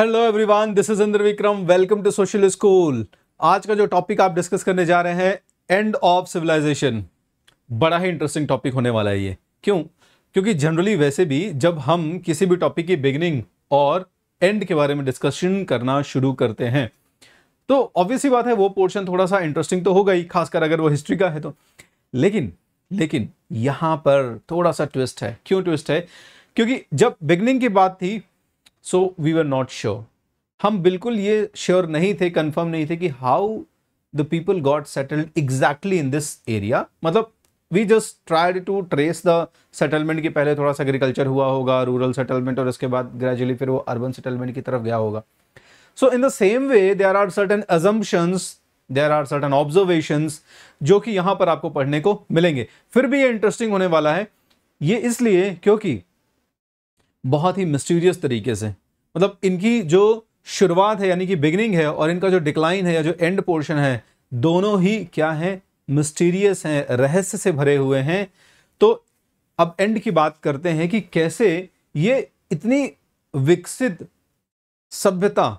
Hello everyone this is Indra Vikram welcome to social school आज का जो टॉपिक आप डिस्कस करने जा रहे हैं एंड ऑफ सिविलाइजेशन बड़ा ही इंटरेस्टिंग टॉपिक होने वाला है ये क्यों क्योंकि जनरली वैसे भी जब हम किसी भी टॉपिक की बिगनिंग और एंड के बारे में डिस्कशन करना शुरू करते हैं तो ऑब्वियसली बात है वो पोर्शन थोड़ा सा इंटरेस्टिंग तो होगा ही खासकर अगर वो हिस्ट्री का है तो लेकिन लेकिन यहाँ पर थोड़ा सा ट्विस्ट है क्यों ट्विस्ट है क्योंकि जब बिगनिंग की बात थी so we were not sure हम बिल्कुल ये श्योर नहीं थे कंफर्म नहीं थे कि how the people got settled exactly in this area मतलब we just tried to trace the settlement की पहले थोड़ा सा एग्रीकल्चर हुआ होगा रूरल सेटलमेंट और उसके बाद ग्रेजुअली फिर वो अर्बन सेटलमेंट की तरफ गया होगा so in the same way there are certain assumptions there are certain observation जो कि यहाँ पर आपको पढ़ने को मिलेंगे फिर भी ये इंटरेस्टिंग होने वाला है ये इसलिए क्योंकि बहुत ही मिस्टीरियस तरीके से मतलब इनकी जो शुरुआत है यानी कि बिगनिंग है और इनका जो डिक्लाइन है या जो एंड पोर्शन है दोनों ही क्या है मिस्टीरियस हैं रहस्य से भरे हुए हैं तो अब एंड की बात करते हैं कि कैसे ये इतनी विकसित सभ्यता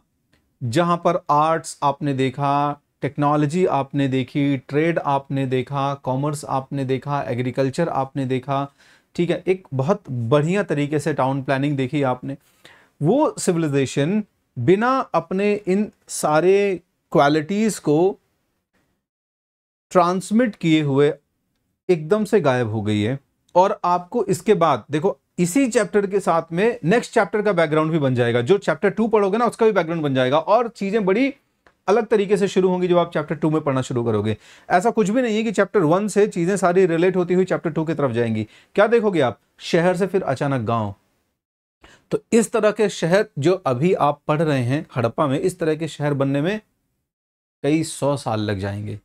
जहाँ पर आर्ट्स आपने देखा टेक्नोलॉजी आपने देखी ट्रेड आपने देखा कॉमर्स आपने देखा एग्रीकल्चर आपने देखा ठीक है एक बहुत बढ़िया तरीके से टाउन प्लानिंग देखी आपने वो सिविलाइजेशन बिना अपने इन सारे क्वालिटीज़ को ट्रांसमिट किए हुए एकदम से गायब हो गई है और आपको इसके बाद देखो इसी चैप्टर के साथ में नेक्स्ट चैप्टर का बैकग्राउंड भी बन जाएगा जो चैप्टर टू पढ़ोगे ना उसका भी बैकग्राउंड बन जाएगा और चीज़ें बड़ी अलग तरीके से शुरू होंगी जब आप चैप्टर टू में पढ़ना शुरू करोगे ऐसा कुछ भी नहीं है कि चैप्टर वन से चीज़ें सारी रिलेट होती हुई चैप्टर टू की तरफ जाएंगी क्या देखोगे आप शहर से फिर अचानक गाँव तो इस तरह के शहर जो अभी आप पढ़ रहे हैं हड़प्पा में इस तरह के शहर बनने में कई सौ साल लग जाएंगे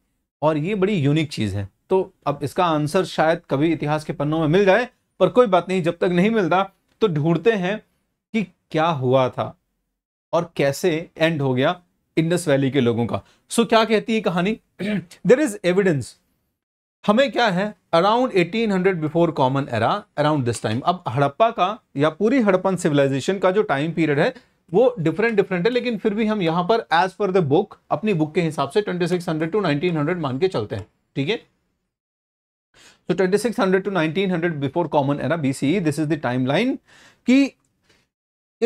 और ये बड़ी यूनिक चीज़ है तो अब इसका आंसर शायद कभी इतिहास के पन्नों में मिल जाए पर कोई बात नहीं जब तक नहीं मिलता तो ढूंढते हैं कि क्या हुआ था और कैसे एंड हो गया इंडस वैली के लोगों का सो so, क्या कहती है कहानी देर इज एविडेंस हमें क्या है around 1800 before common era around this time अब हड़प्पा का या पूरी हड़प्पन सिविलाइजेशन का जो टाइम पीरियड है वो डिफरेंट डिफरेंट है लेकिन फिर भी हम यहां पर एज पर द बुक अपनी बुक के हिसाब से 2600 टू 1900 मान के चलते हैं ठीक है तो 2600 to 1900 before common era BCE this is the timeline कि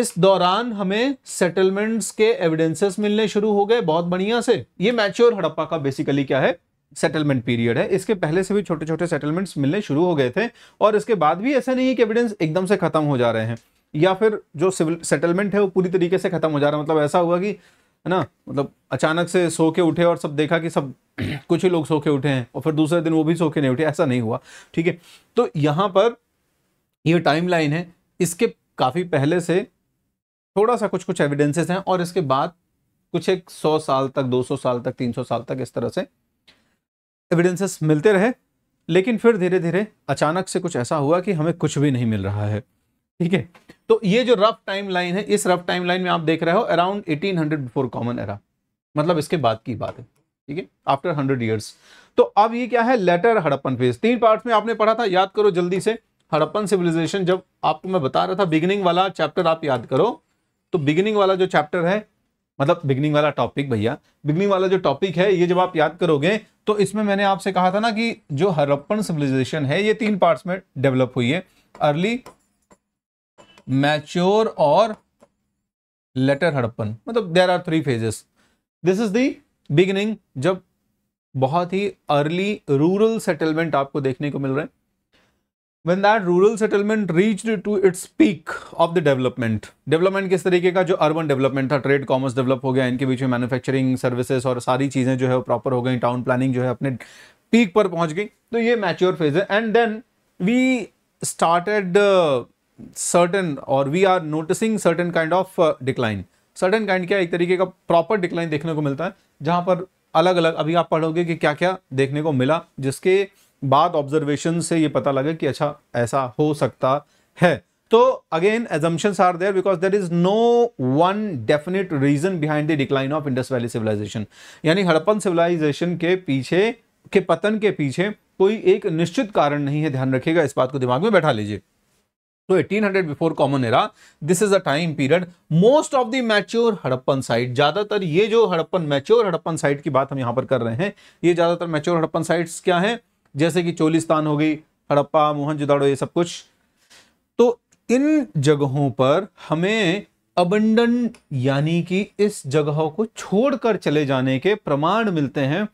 इस दौरान हमें सेटलमेंट्स के एविडेंसेस मिलने शुरू हो गए बहुत बढ़िया से ये मैच्योर हड़प्पा का बेसिकली क्या है सेटलमेंट पीरियड है इसके पहले से भी छोटे छोटे सेटलमेंट्स मिलने शुरू हो गए थे और इसके बाद भी ऐसा नहीं है कि एविडेंस एकदम से खत्म हो जा रहे हैं या फिर जो सिविल सेटलमेंट है वो पूरी तरीके से खत्म हो जा रहा है मतलब ऐसा हुआ कि है ना मतलब अचानक से सो के उठे और सब देखा कि सब कुछ ही लोग सो के उठे हैं और फिर दूसरे दिन वो भी सो के नहीं उठे ऐसा नहीं हुआ ठीक है तो यहाँ पर ये टाइम लाइन है इसके काफ़ी पहले से थोड़ा सा कुछ कुछ एविडेंसेस हैं और इसके बाद कुछ एक सौ साल तक दो सौ साल तक तीन सौ साल तक इस तरह से एविडेंसेस मिलते रहे लेकिन फिर धीरे धीरे अचानक से कुछ ऐसा हुआ कि हमें कुछ भी नहीं मिल रहा है ठीक है तो ये जो रफ टाइम लाइन है इस रफ टाइम लाइन में आप देख रहे हो around 1800 hundred before common era मतलब इसके बाद की बात है ठीक है आफ्टर हंड्रेड ईयर्स तो अब ये क्या है लेटर हड़प्पन फेज तीन पार्ट में आपने पढ़ा था याद करो जल्दी से हड़प्पन सिविलाइजेशन जब आपको मैं बता रहा था बिगिनिंग वाला चैप्टर आप याद करो तो बिगिनिंग वाला जो चैप्टर है मतलब बिगनिंग वाला टॉपिक भैया बिगनिंग वाला जो टॉपिक है ये जब आप याद करोगे तो इसमें मैंने आपसे कहा था ना कि जो हरप्पन सिविलाइजेशन है ये तीन पार्ट्स में डेवलप हुई है अर्ली मैच्योर और लेटर हड़प्पन मतलब there are three phases this is the beginning जब बहुत ही अर्ली रूरल सेटलमेंट आपको देखने को मिल रहे हैं when that rural settlement reached to its peak of the development development किस तरीके का जो urban development था trade commerce develop हो गया इनके बीच में manufacturing services और सारी चीज़ें जो है वो proper हो गई town planning जो है अपने peak पर पहुंच गई तो ये mature phase है and then we started uh, certain or we are noticing certain kind of uh, decline certain kind क्या एक तरीके का proper decline देखने को मिलता है जहाँ पर अलग अलग अभी आप पढ़ोगे कि क्या क्या देखने को मिला जिसके बाद ऑब्जर्वेशन से ये पता लगा कि अच्छा ऐसा हो सकता है तो again assumptions are there because there is no one definite reason behind the decline of Indus valley civilization यानी हड़प्पन सिविलाइजेशन के पीछे के पतन के पीछे कोई एक निश्चित कारण नहीं है ध्यान रखिएगा इस बात को दिमाग में बैठा लीजिए तो 1800 before common era this is a time period most of the mature Harappan site ज्यादातर ये जो हड़प्पन मैच्योर हड़प्पन साइट की बात हम यहां पर कर रहे हैं ये ज्यादातर मैच्योर हड़प्पन साइट्स क्या हैं जैसे कि चोलिस्तान हो गई हड़प्पा मोहनजोदाड़ो ये सब कुछ तो इन जगहों पर हमें अबंडन यानी कि इस जगहों को छोड़कर चले जाने के प्रमाण मिलते हैं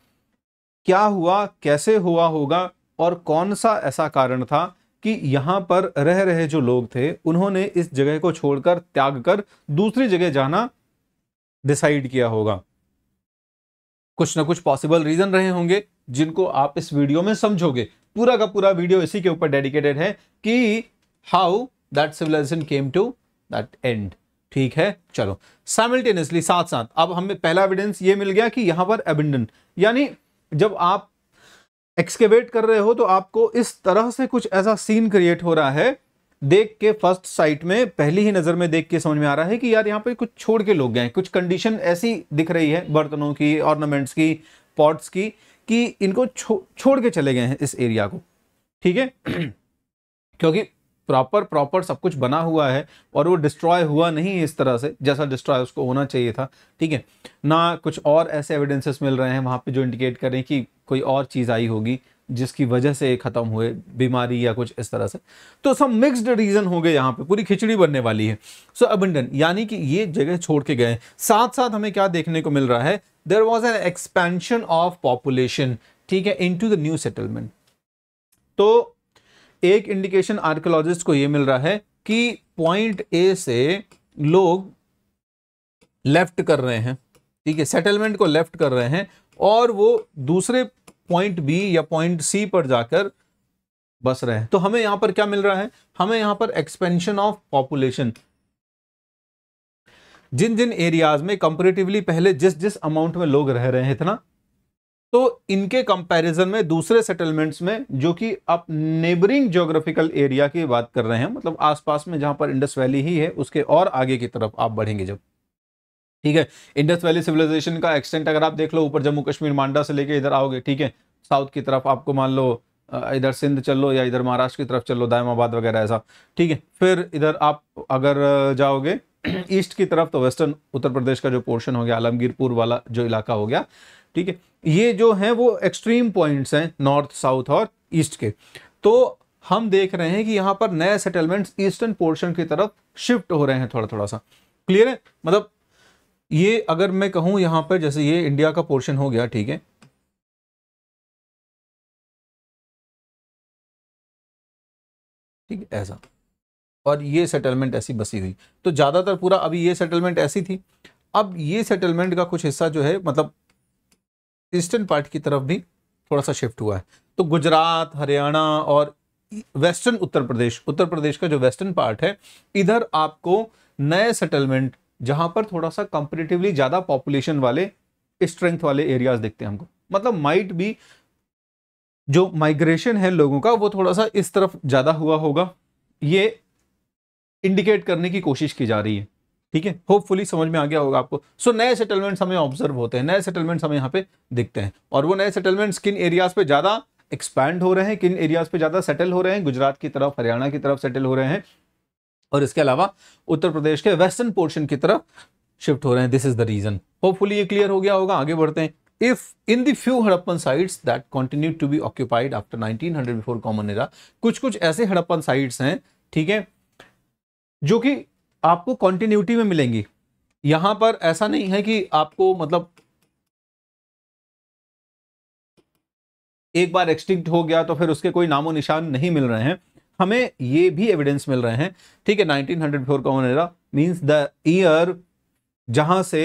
क्या हुआ कैसे हुआ होगा और कौन सा ऐसा कारण था कि यहां पर रह रहे जो लोग थे उन्होंने इस जगह को छोड़कर त्याग कर दूसरी जगह जाना डिसाइड किया होगा कुछ ना कुछ पॉसिबल रीजन रहे होंगे जिनको आप इस वीडियो में समझोगे पूरा का पूरा वीडियो इसी के ऊपर डेडिकेटेड है कि how that civilization came to that end ठीक है चलो साइमल्टेनियसली साथ साथ अब हमें पहला एविडेंस ये मिल गया कि यहां पर एबिंडन यानी जब आप एक्सकेवेट कर रहे हो तो आपको इस तरह से कुछ ऐसा सीन क्रिएट हो रहा है देख के फर्स्ट साइट में पहली ही नज़र में देख के समझ में आ रहा है कि यार यहाँ पे कुछ छोड़ के लोग गए कुछ कंडीशन ऐसी दिख रही है बर्तनों की ऑर्नामेंट्स की पॉट्स की कि इनको छो, छोड़ के चले गए हैं इस एरिया को ठीक है क्योंकि प्रॉपर प्रॉपर सब कुछ बना हुआ है और वो डिस्ट्रॉय हुआ नहीं इस तरह से जैसा डिस्ट्रॉय उसको होना चाहिए था ठीक है ना कुछ और ऐसे एविडेंसेस मिल रहे हैं वहाँ पे जो इंडिकेट करें कि कोई और चीज़ आई होगी जिसकी वजह से ख़त्म हुए बीमारी या कुछ इस तरह से तो सब मिक्सड रीज़न हो गए यहाँ पे पूरी खिचड़ी बनने वाली है सो so, अबंडन यानी कि ये जगह छोड़ के गए साथ साथ हमें क्या देखने को मिल रहा है there was an expansion of population ठीक है into the new settlement तो एक इंडिकेशन आर्कोलॉजिस्ट को यह मिल रहा है कि पॉइंट ए से लोग लेफ्ट कर रहे हैं ठीक है सेटलमेंट को लेफ्ट कर रहे हैं और वो दूसरे पॉइंट बी या पॉइंट सी पर जाकर बस रहे हैं तो हमें यहां पर क्या मिल रहा है हमें यहां पर एक्सपेंशन ऑफ पॉपुलेशन जिन जिन एरियाज में कंपेरेटिवली पहले जिस जिस अमाउंट में लोग रह रहे हैं इतना तो इनके कंपैरिजन में दूसरे सेटलमेंट्स में जो कि आप नेबरिंग ज्योग्राफिकल एरिया की बात कर रहे हैं मतलब आसपास में जहां पर इंडस वैली ही है उसके और आगे की तरफ आप बढ़ेंगे जब ठीक है इंडस वैली सिविलाइजेशन का एक्सटेंट अगर आप देख लो ऊपर जम्मू कश्मीर मांडा से लेके इधर आओगे ठीक है साउथ की तरफ आपको मान लो इधर सिंध चल लो या इधर महाराष्ट्र की तरफ चल लो दायमाबाद वगैरह ऐसा ठीक है फिर इधर आप अगर जाओगे ईस्ट की तरफ तो वेस्टर्न उत्तर प्रदेश का जो पोर्शन हो गया आलमगीरपुर वाला जो इलाका हो गया ठीक है ये जो है वो एक्सट्रीम पॉइंट्स हैं नॉर्थ साउथ और ईस्ट के तो हम देख रहे हैं कि यहाँ पर नए सेटलमेंट्स ईस्टर्न पोर्शन की तरफ शिफ्ट हो रहे हैं थोड़ा थोड़ा सा क्लियर है मतलब ये अगर मैं कहूँ यहाँ पर जैसे ये इंडिया का पोर्शन हो गया ठीक है ठीक है ऐसा और ये सेटलमेंट ऐसी बसी हुई तो ज़्यादातर पूरा अभी ये सेटलमेंट ऐसी थी अब ये सेटलमेंट का कुछ हिस्सा जो है मतलब ईस्टर्न पार्ट की तरफ भी थोड़ा सा शिफ्ट हुआ है तो गुजरात हरियाणा और वेस्टर्न उत्तर प्रदेश उत्तर प्रदेश का जो वेस्टर्न पार्ट है इधर आपको नए सेटलमेंट जहां पर थोड़ा सा कंपेरेटिवली ज़्यादा पॉपुलेशन वाले स्ट्रेंथ वाले एरियाज देखते हैं हमको मतलब माइट भी जो माइग्रेशन है लोगों का वो थोड़ा सा इस तरफ ज़्यादा हुआ होगा ये इंडिकेट करने की कोशिश की जा रही है ठीक है होपफुली समझ में आ गया होगा आपको सो so, नए सेटलमेंट्स हमें ऑब्जर्व होते हैं नए सेटलमेंट्स हमें यहाँ पे दिखते हैं और वो नए सेटलमेंट्स किन एरियाज पे ज़्यादा एक्सपैंड हो रहे हैं किन एरियाज पे ज़्यादा सेटल हो रहे हैं गुजरात की तरफ हरियाणा की तरफ सेटल हो रहे हैं और इसके अलावा उत्तर प्रदेश के वेस्टर्न पोर्शन की तरफ शिफ्ट हो रहे हैं this is the reason hopefully ये क्लियर हो गया होगा आगे बढ़ते हैं if in the Harappan site that that to to be occupied after 1900 before common era कुछ कुछ ऐसे हड़प्पन साइट्स हैं ठीक है जो कि आपको कॉन्टिन्यूटी में मिलेंगी यहां पर ऐसा नहीं है कि आपको मतलब एक बार एक्सटिंक्ट हो गया तो फिर उसके कोई नामो निशान नहीं मिल रहे हैं हमें ये भी एविडेंस मिल रहे हैं ठीक है nineteen hundred four common era means the year जहां से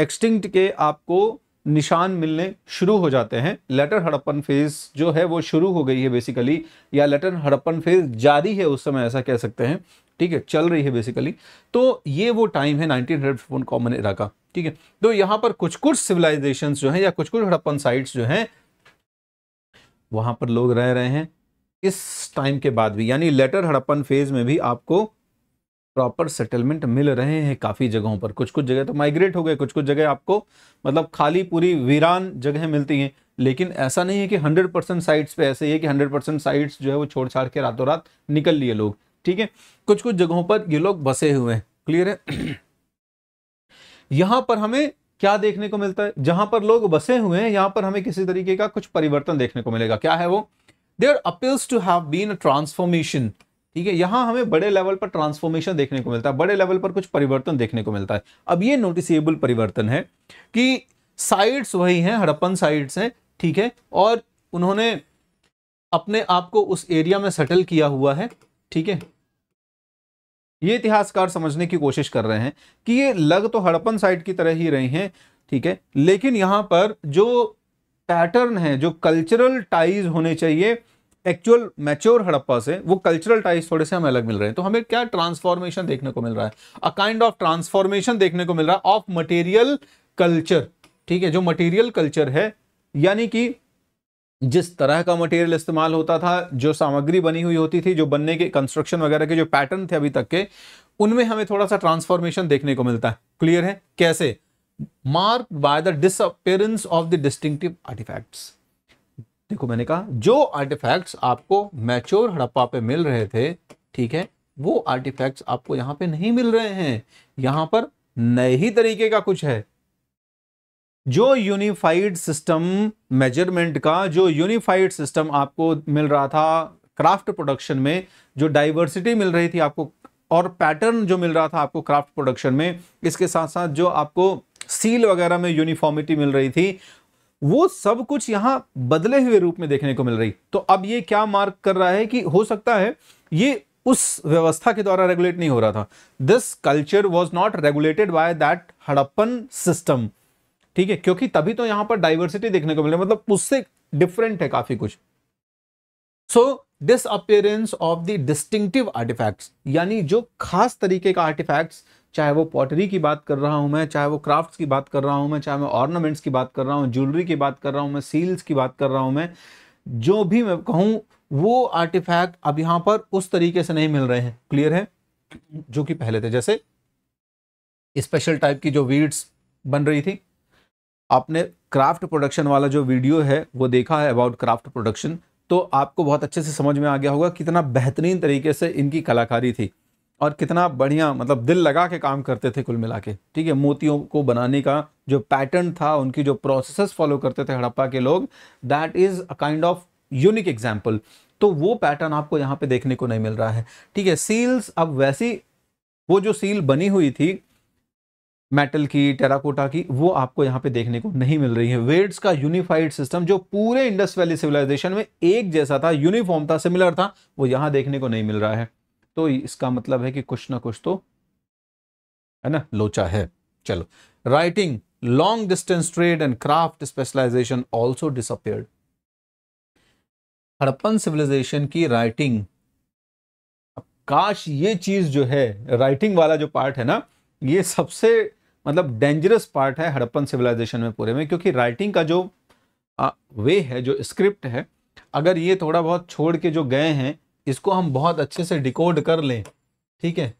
एक्सटिंक्ट के आपको निशान मिलने शुरू हो जाते हैं लेटर हड़प्पन फेज जो है वो शुरू हो गई है बेसिकली या लेटर हड़प्पन फेज जारी है उस समय ऐसा कह सकते हैं ठीक है चल रही है बेसिकली तो ये वो टाइम है नाइनटीन हंड्रेड कॉमन एरा का ठीक है तो यहाँ पर कुछ कुछ सिविलाइजेशन जो हैं या कुछ कुछ हड़प्पन साइट्स जो हैं वहाँ पर लोग रह रहे हैं इस टाइम के बाद भी यानी लेटर हड़प्पन फेज में भी आपको प्रॉपर सेटलमेंट मिल रहे हैं काफ़ी जगहों पर कुछ कुछ जगह तो माइग्रेट हो गए कुछ कुछ जगह आपको मतलब खाली पूरी वीरान जगह मिलती हैं लेकिन ऐसा नहीं है कि 100 परसेंट साइट्स पे ऐसे ही है कि 100 परसेंट साइट्स जो है वो छोड़ छाड़ के रातों रात निकल लिए लोग ठीक है कुछ कुछ जगहों पर ये लोग बसे हुए हैं क्लियर है यहां पर हमें क्या देखने को मिलता है जहां पर लोग बसे हुए हैं यहां पर हमें किसी तरीके का कुछ परिवर्तन देखने को मिलेगा क्या है वो there appears to have been a transformation ठीक है यहां हमें बड़े लेवल पर ट्रांसफॉर्मेशन देखने को मिलता है बड़े लेवल पर कुछ परिवर्तन देखने को मिलता है अब ये नोटिसेबल परिवर्तन है कि साइड्स वही हैं हड़प्पन साइड्स हैं ठीक है और उन्होंने अपने आप को उस एरिया में सेटल किया हुआ है ठीक है ये इतिहासकार समझने की कोशिश कर रहे हैं कि ये लग तो हड़प्पन साइड की तरह ही रही हैं ठीक है लेकिन यहां पर जो पैटर्न है जो कल्चरल टाइज होने चाहिए एक्चुअल मैच्योर हड़प्पा से वो कल्चरल टाइज थोड़े से हमें अलग मिल रहे हैं तो हमें क्या ट्रांसफॉर्मेशन देखने को मिल रहा है अ काइंड ऑफ ट्रांसफॉर्मेशन देखने को मिल रहा है ऑफ मटेरियल कल्चर ठीक है जो मटेरियल कल्चर है यानी कि जिस तरह का मटेरियल इस्तेमाल होता था जो सामग्री बनी हुई होती थी जो बनने के कंस्ट्रक्शन वगैरह के जो पैटर्न थे अभी तक के उनमें हमें थोड़ा सा ट्रांसफॉर्मेशन देखने को मिलता है क्लियर है कैसे mark by the disappearance of the distinctive artifacts देखो मैंने कहा जो आर्टिफैक्ट्स आपको मैच्योर हड़प्पा पे मिल रहे थे ठीक है वो आर्टिफैक्ट्स आपको यहाँ पे नहीं मिल रहे हैं यहाँ पर नए ही तरीके का कुछ है जो यूनिफाइड सिस्टम मेजरमेंट का जो यूनिफाइड सिस्टम आपको मिल रहा था क्राफ्ट प्रोडक्शन में जो डाइवर्सिटी मिल रही थी आपको और पैटर्न जो मिल रहा था आपको क्राफ्ट प्रोडक्शन में इसके साथ साथ जो आपको सील वगैरह में यूनिफॉर्मिटी मिल रही थी वो सब कुछ यहाँ बदले हुए रूप में देखने को मिल रही तो अब ये क्या मार्क कर रहा है कि हो सकता है ये उस व्यवस्था के द्वारा रेगुलेट नहीं हो रहा था this culture was not regulated by that Harappan system ठीक है क्योंकि तभी तो यहां पर डाइवर्सिटी देखने को मिल रही है मतलब उससे डिफरेंट है काफी कुछ so this appearance of the distinctive artifacts यानी जो खास तरीके का आर्टिफैक्ट्स चाहे वो पॉटरी की बात कर रहा हूं मैं चाहे वो क्राफ्ट्स की बात कर रहा हूं मैं चाहे मैं ऑर्नामेंट्स की बात कर रहा हूं ज्वेलरी की बात कर रहा हूं मैं सील्स की बात कर रहा हूं मैं जो भी मैं कहूं वो आर्टिफैक्ट अब यहां पर उस तरीके से नहीं मिल रहे हैं क्लियर है जो कि पहले थे जैसे स्पेशल टाइप की जो वीड्स बन रही थी आपने क्राफ्ट प्रोडक्शन वाला जो वीडियो है वो देखा है अबाउट क्राफ्ट प्रोडक्शन तो आपको बहुत अच्छे से समझ में आ गया होगा कितना बेहतरीन तरीके से इनकी कलाकारी थी और कितना बढ़िया मतलब दिल लगा के काम करते थे कुल मिला के ठीक है मोतियों को बनाने का जो पैटर्न था उनकी जो प्रोसेस फॉलो करते थे हड़प्पा के लोग that is a kind of unique example तो वो पैटर्न आपको यहाँ पे देखने को नहीं मिल रहा है ठीक है सील्स अब वैसी वो जो सील बनी हुई थी मेटल की टेराकोटा की वो आपको यहाँ पे देखने को नहीं मिल रही है वेड्स का यूनिफाइड सिस्टम जो पूरे इंडस वैली सिविलाइजेशन में एक जैसा था यूनिफॉर्म था सिमिलर था वो यहाँ देखने को नहीं मिल रहा है तो इसका मतलब है कि कुछ ना कुछ तो है ना लोचा है चलो writing long distance trade and craft specialization also disappear Harappan civilization की राइटिंग काश ये चीज जो है राइटिंग वाला जो पार्ट है ना ये सबसे मतलब डेंजरस पार्ट है हड़प्पन सिविलाइजेशन में पूरे में क्योंकि राइटिंग का जो आ, वे है जो स्क्रिप्ट है अगर ये थोड़ा बहुत छोड़ के जो गए हैं इसको हम बहुत अच्छे से डिकोड कर लें ठीक है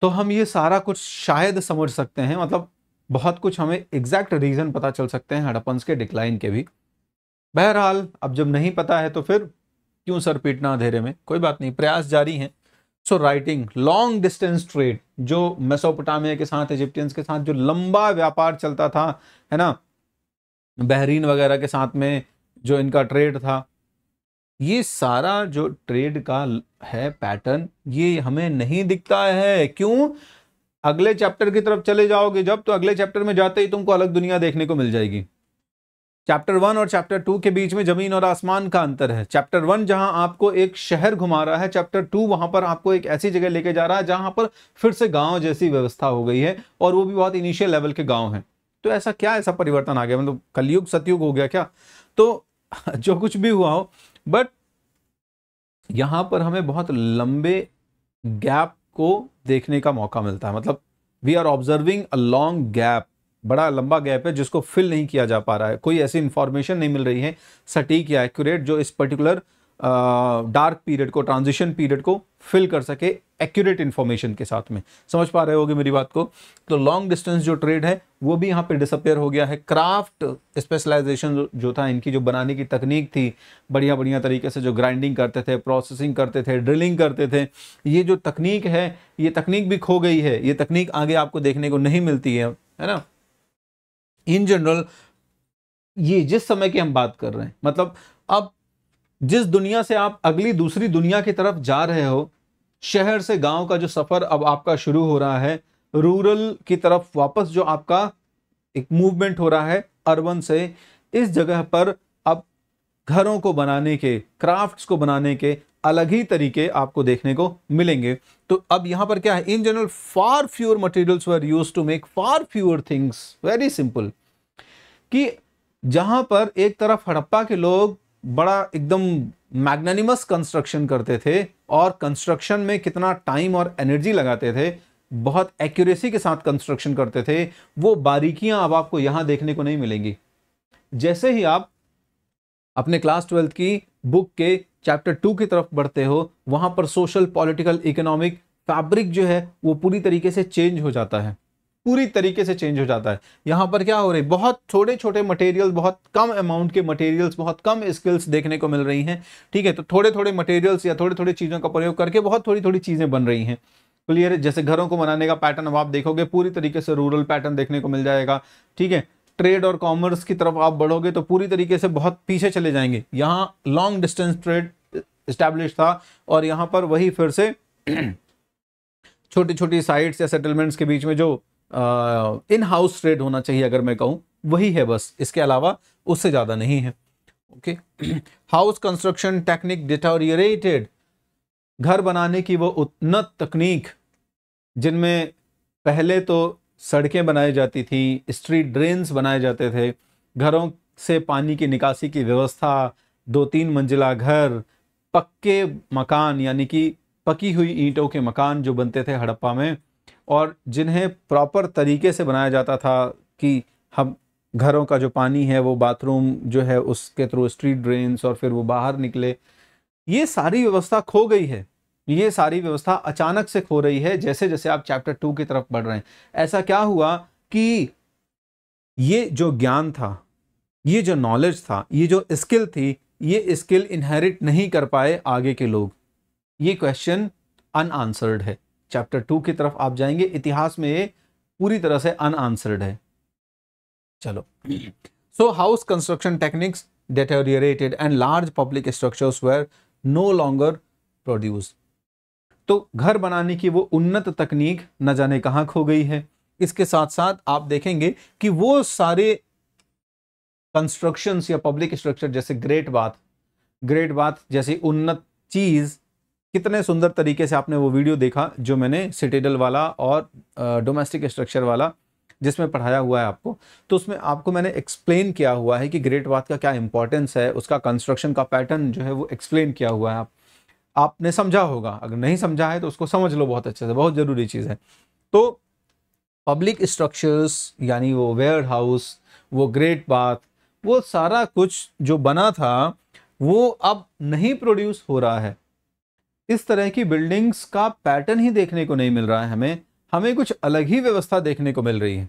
तो हम ये सारा कुछ शायद समझ सकते हैं मतलब बहुत कुछ हमें एग्जैक्ट रीज़न पता चल सकते हैं हड़प्पन्स के डिक्लाइन के भी बहरहाल अब जब नहीं पता है तो फिर क्यों सर पीटना अंधेरे में कोई बात नहीं प्रयास जारी हैं so writing long distance trade जो मेसोपोटामिया के साथ इजिप्टियंस के साथ जो लंबा व्यापार चलता था है ना बहरीन वगैरह के साथ में जो इनका ट्रेड था ये सारा जो ट्रेड का है पैटर्न ये हमें नहीं दिखता है क्यों अगले चैप्टर की तरफ चले जाओगे जब तो अगले चैप्टर में जाते ही तुमको अलग दुनिया देखने को मिल जाएगी चैप्टर वन और चैप्टर टू के बीच में जमीन और आसमान का अंतर है चैप्टर वन जहां आपको एक शहर घुमा रहा है चैप्टर टू वहां पर आपको एक ऐसी जगह लेके जा रहा है जहां पर फिर से गांव जैसी व्यवस्था हो गई है और वो भी बहुत इनिशियल लेवल के गांव हैं तो ऐसा क्या ऐसा परिवर्तन आ गया मतलब कलयुग सतयुग हो गया क्या तो जो कुछ भी हुआ हो बट यहाँ पर हमें बहुत लंबे गैप को देखने का मौका मिलता है मतलब we are observing a long gap बड़ा लंबा गैप है जिसको फिल नहीं किया जा पा रहा है कोई ऐसी इन्फॉर्मेशन नहीं मिल रही है सटीक या एक्यूरेट जो इस पर्टिकुलर डार्क पीरियड को ट्रांजिशन पीरियड को फिल कर सके एक्यूरेट इन्फॉर्मेशन के साथ में समझ पा रहे होगे मेरी बात को तो लॉन्ग डिस्टेंस जो ट्रेड है वो भी यहाँ पे डिसअपेयर हो गया है क्राफ्ट स्पेशलाइजेशन जो था इनकी जो बनाने की तकनीक थी बढ़िया बढ़िया तरीके से जो ग्राइंडिंग करते थे प्रोसेसिंग करते थे ड्रिलिंग करते थे ये जो तकनीक है ये तकनीक भी खो गई है ये तकनीक आगे आपको देखने को नहीं मिलती है है ना इन जनरल ये जिस समय की हम बात कर रहे हैं मतलब अब जिस दुनिया से आप अगली दूसरी दुनिया की तरफ जा रहे हो शहर से गांव का जो सफ़र अब आपका शुरू हो रहा है रूरल की तरफ वापस जो आपका एक मूवमेंट हो रहा है अर्बन से इस जगह पर अब घरों को बनाने के क्राफ्ट्स को बनाने के अलग ही तरीके आपको देखने को मिलेंगे तो अब यहां पर क्या है in general far fewer materials were used to make far fewer things very simple कि जहाँ पर एक तरफ हड़प्पा के लोग बड़ा एकदम मैग्नानिमस कंस्ट्रक्शन करते थे और कंस्ट्रक्शन में कितना टाइम और एनर्जी लगाते थे बहुत एक्यूरेसी के साथ कंस्ट्रक्शन करते थे वो बारीकियां अब आपको यहाँ देखने को नहीं मिलेंगी जैसे ही आप अपने क्लास ट्वेल्थ की बुक के चैप्टर टू की तरफ बढ़ते हो वहाँ पर सोशल पॉलिटिकल इकोनॉमिक फैब्रिक जो है वो पूरी तरीके से चेंज हो जाता है पूरी तरीके से चेंज हो जाता है यहाँ पर क्या हो रही बहुत छोटे छोटे मटेरियल बहुत कम अमाउंट के मटेरियल्स बहुत कम स्किल्स देखने को मिल रही हैं ठीक है तो थोड़े थोड़े मटेरियल्स या थोड़े थोड़े चीज़ों का प्रयोग करके बहुत थोड़ी थोड़ी चीज़ें बन रही हैं क्लियर है जैसे घरों को बनाने का पैटर्न अब आप देखोगे पूरी तरीके से रूरल पैटर्न देखने को मिल जाएगा ठीक है ट्रेड और कॉमर्स की तरफ आप बढ़ोगे तो पूरी तरीके से बहुत पीछे चले जाएंगे यहाँ लॉन्ग डिस्टेंस ट्रेड इस्टेब्लिश था और यहाँ पर वही फिर से छोटी छोटी साइट्स या सेटलमेंट्स के बीच में जो इन हाउस ट्रेड होना चाहिए अगर मैं कहूँ वही है बस इसके अलावा उससे ज़्यादा नहीं है okay house construction technique deteriorated घर बनाने की वो उन्नत तकनीक जिनमें पहले तो सड़कें बनाई जाती थी स्ट्रीट ड्रेन्स बनाए जाते थे घरों से पानी की निकासी की व्यवस्था दो तीन मंजिला घर पक्के मकान यानी कि पकी हुई ईंटों के मकान जो बनते थे हड़प्पा में और जिन्हें प्रॉपर तरीके से बनाया जाता था कि हम घरों का जो पानी है वो बाथरूम जो है उसके थ्रू स्ट्रीट ड्रेन्स और फिर वो बाहर निकले ये सारी व्यवस्था खो गई है ये सारी व्यवस्था अचानक से खो रही है जैसे जैसे आप चैप्टर टू की तरफ बढ़ रहे हैं ऐसा क्या हुआ कि ये जो ज्ञान था ये जो नॉलेज था ये जो स्किल थी ये स्किल इनहेरिट नहीं कर पाए आगे के लोग ये क्वेश्चन अनआंसर्ड है चैप्टर टू की तरफ आप जाएंगे इतिहास में पूरी तरह से अनआंसर्ड है चलो so house construction techniques deteriorated and large public structures were no longer produce तो घर बनाने की वो उन्नत तकनीक न जाने कहाँ खो गई है इसके साथ साथ आप देखेंगे कि वो सारे कंस्ट्रक्शंस या पब्लिक स्ट्रक्चर जैसे ग्रेट बाथ ग्रेट बाथ जैसी उन्नत चीज कितने सुंदर तरीके से आपने वो वीडियो देखा जो मैंने सिटेडल वाला और डोमेस्टिक स्ट्रक्चर वाला जिसमें पढ़ाया हुआ है आपको तो उसमें आपको मैंने एक्सप्लेन किया हुआ है कि ग्रेट वाथ का क्या इंपॉर्टेंस है उसका कंस्ट्रक्शन का पैटर्न जो है वो एक्सप्लेन किया हुआ है आप आपने समझा होगा अगर नहीं समझा है तो उसको समझ लो बहुत अच्छे से बहुत ज़रूरी चीज़ है तो पब्लिक स्ट्रक्चर्स यानी वो वेयर हाउस वो ग्रेट बाथ वो सारा कुछ जो बना था वो अब नहीं प्रोड्यूस हो रहा है इस तरह की बिल्डिंग्स का पैटर्न ही देखने को नहीं मिल रहा है हमें हमें कुछ अलग ही व्यवस्था देखने को मिल रही है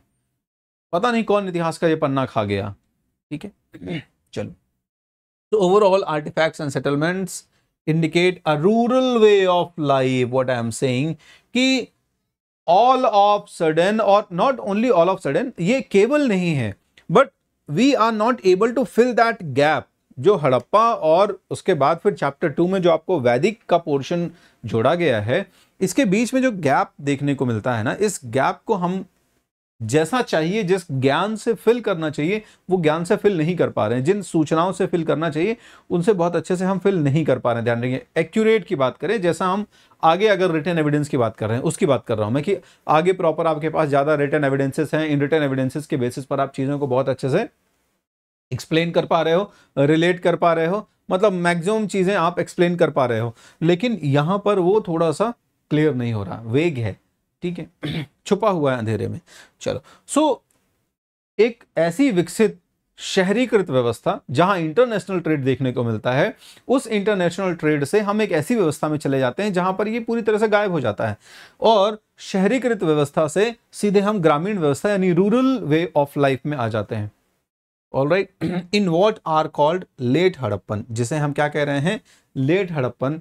पता नहीं कौन इतिहास का ये पन्ना खा गया ठीक है चलो तो overall artifacts and settlements indicate a rural way of life what I am saying कि ऑल ऑफ सडन और not only all of sudden ये केवल नहीं है but we are not able to fill that gap जो हड़प्पा और उसके बाद फिर चैप्टर टू में जो आपको वैदिक का पोर्शन जोड़ा गया है इसके बीच में जो गैप देखने को मिलता है ना इस गैप को हम जैसा चाहिए जिस ज्ञान से फिल करना चाहिए वो ज्ञान से फिल नहीं कर पा रहे हैं जिन सूचनाओं से फिल करना चाहिए उनसे बहुत अच्छे से हम फिल नहीं कर पा रहे हैं ध्यान रखिए एक्यूरेट की बात करें जैसा हम आगे अगर रिटर्न एविडेंस की बात कर रहे हैं उसकी बात कर रहा हूं मैं कि आगे प्रॉपर आपके पास ज़्यादा रिटर्न एविडेंसेस हैं इन रिटर्न एविडेंसेस के बेसिस पर आप चीज़ों को बहुत अच्छे से एक्सप्लेन कर पा रहे हो रिलेट कर पा रहे हो मतलब मैक्सिमम चीज़ें आप एक्सप्लेन कर पा रहे हो लेकिन यहाँ पर वो थोड़ा सा क्लियर नहीं हो रहा वेग है ठीक है छुपा हुआ है अंधेरे में चलो सो so, एक ऐसी विकसित शहरीकृत व्यवस्था जहां इंटरनेशनल ट्रेड देखने को मिलता है उस इंटरनेशनल ट्रेड से हम एक ऐसी व्यवस्था में चले जाते हैं जहां पर ये पूरी तरह से गायब हो जाता है और शहरीकृत व्यवस्था से सीधे हम ग्रामीण व्यवस्था यानी रूरल वे ऑफ लाइफ में आ जाते हैं all right in what are called late Harappan जिसे हम क्या कह रहे हैं लेट हड़प्पन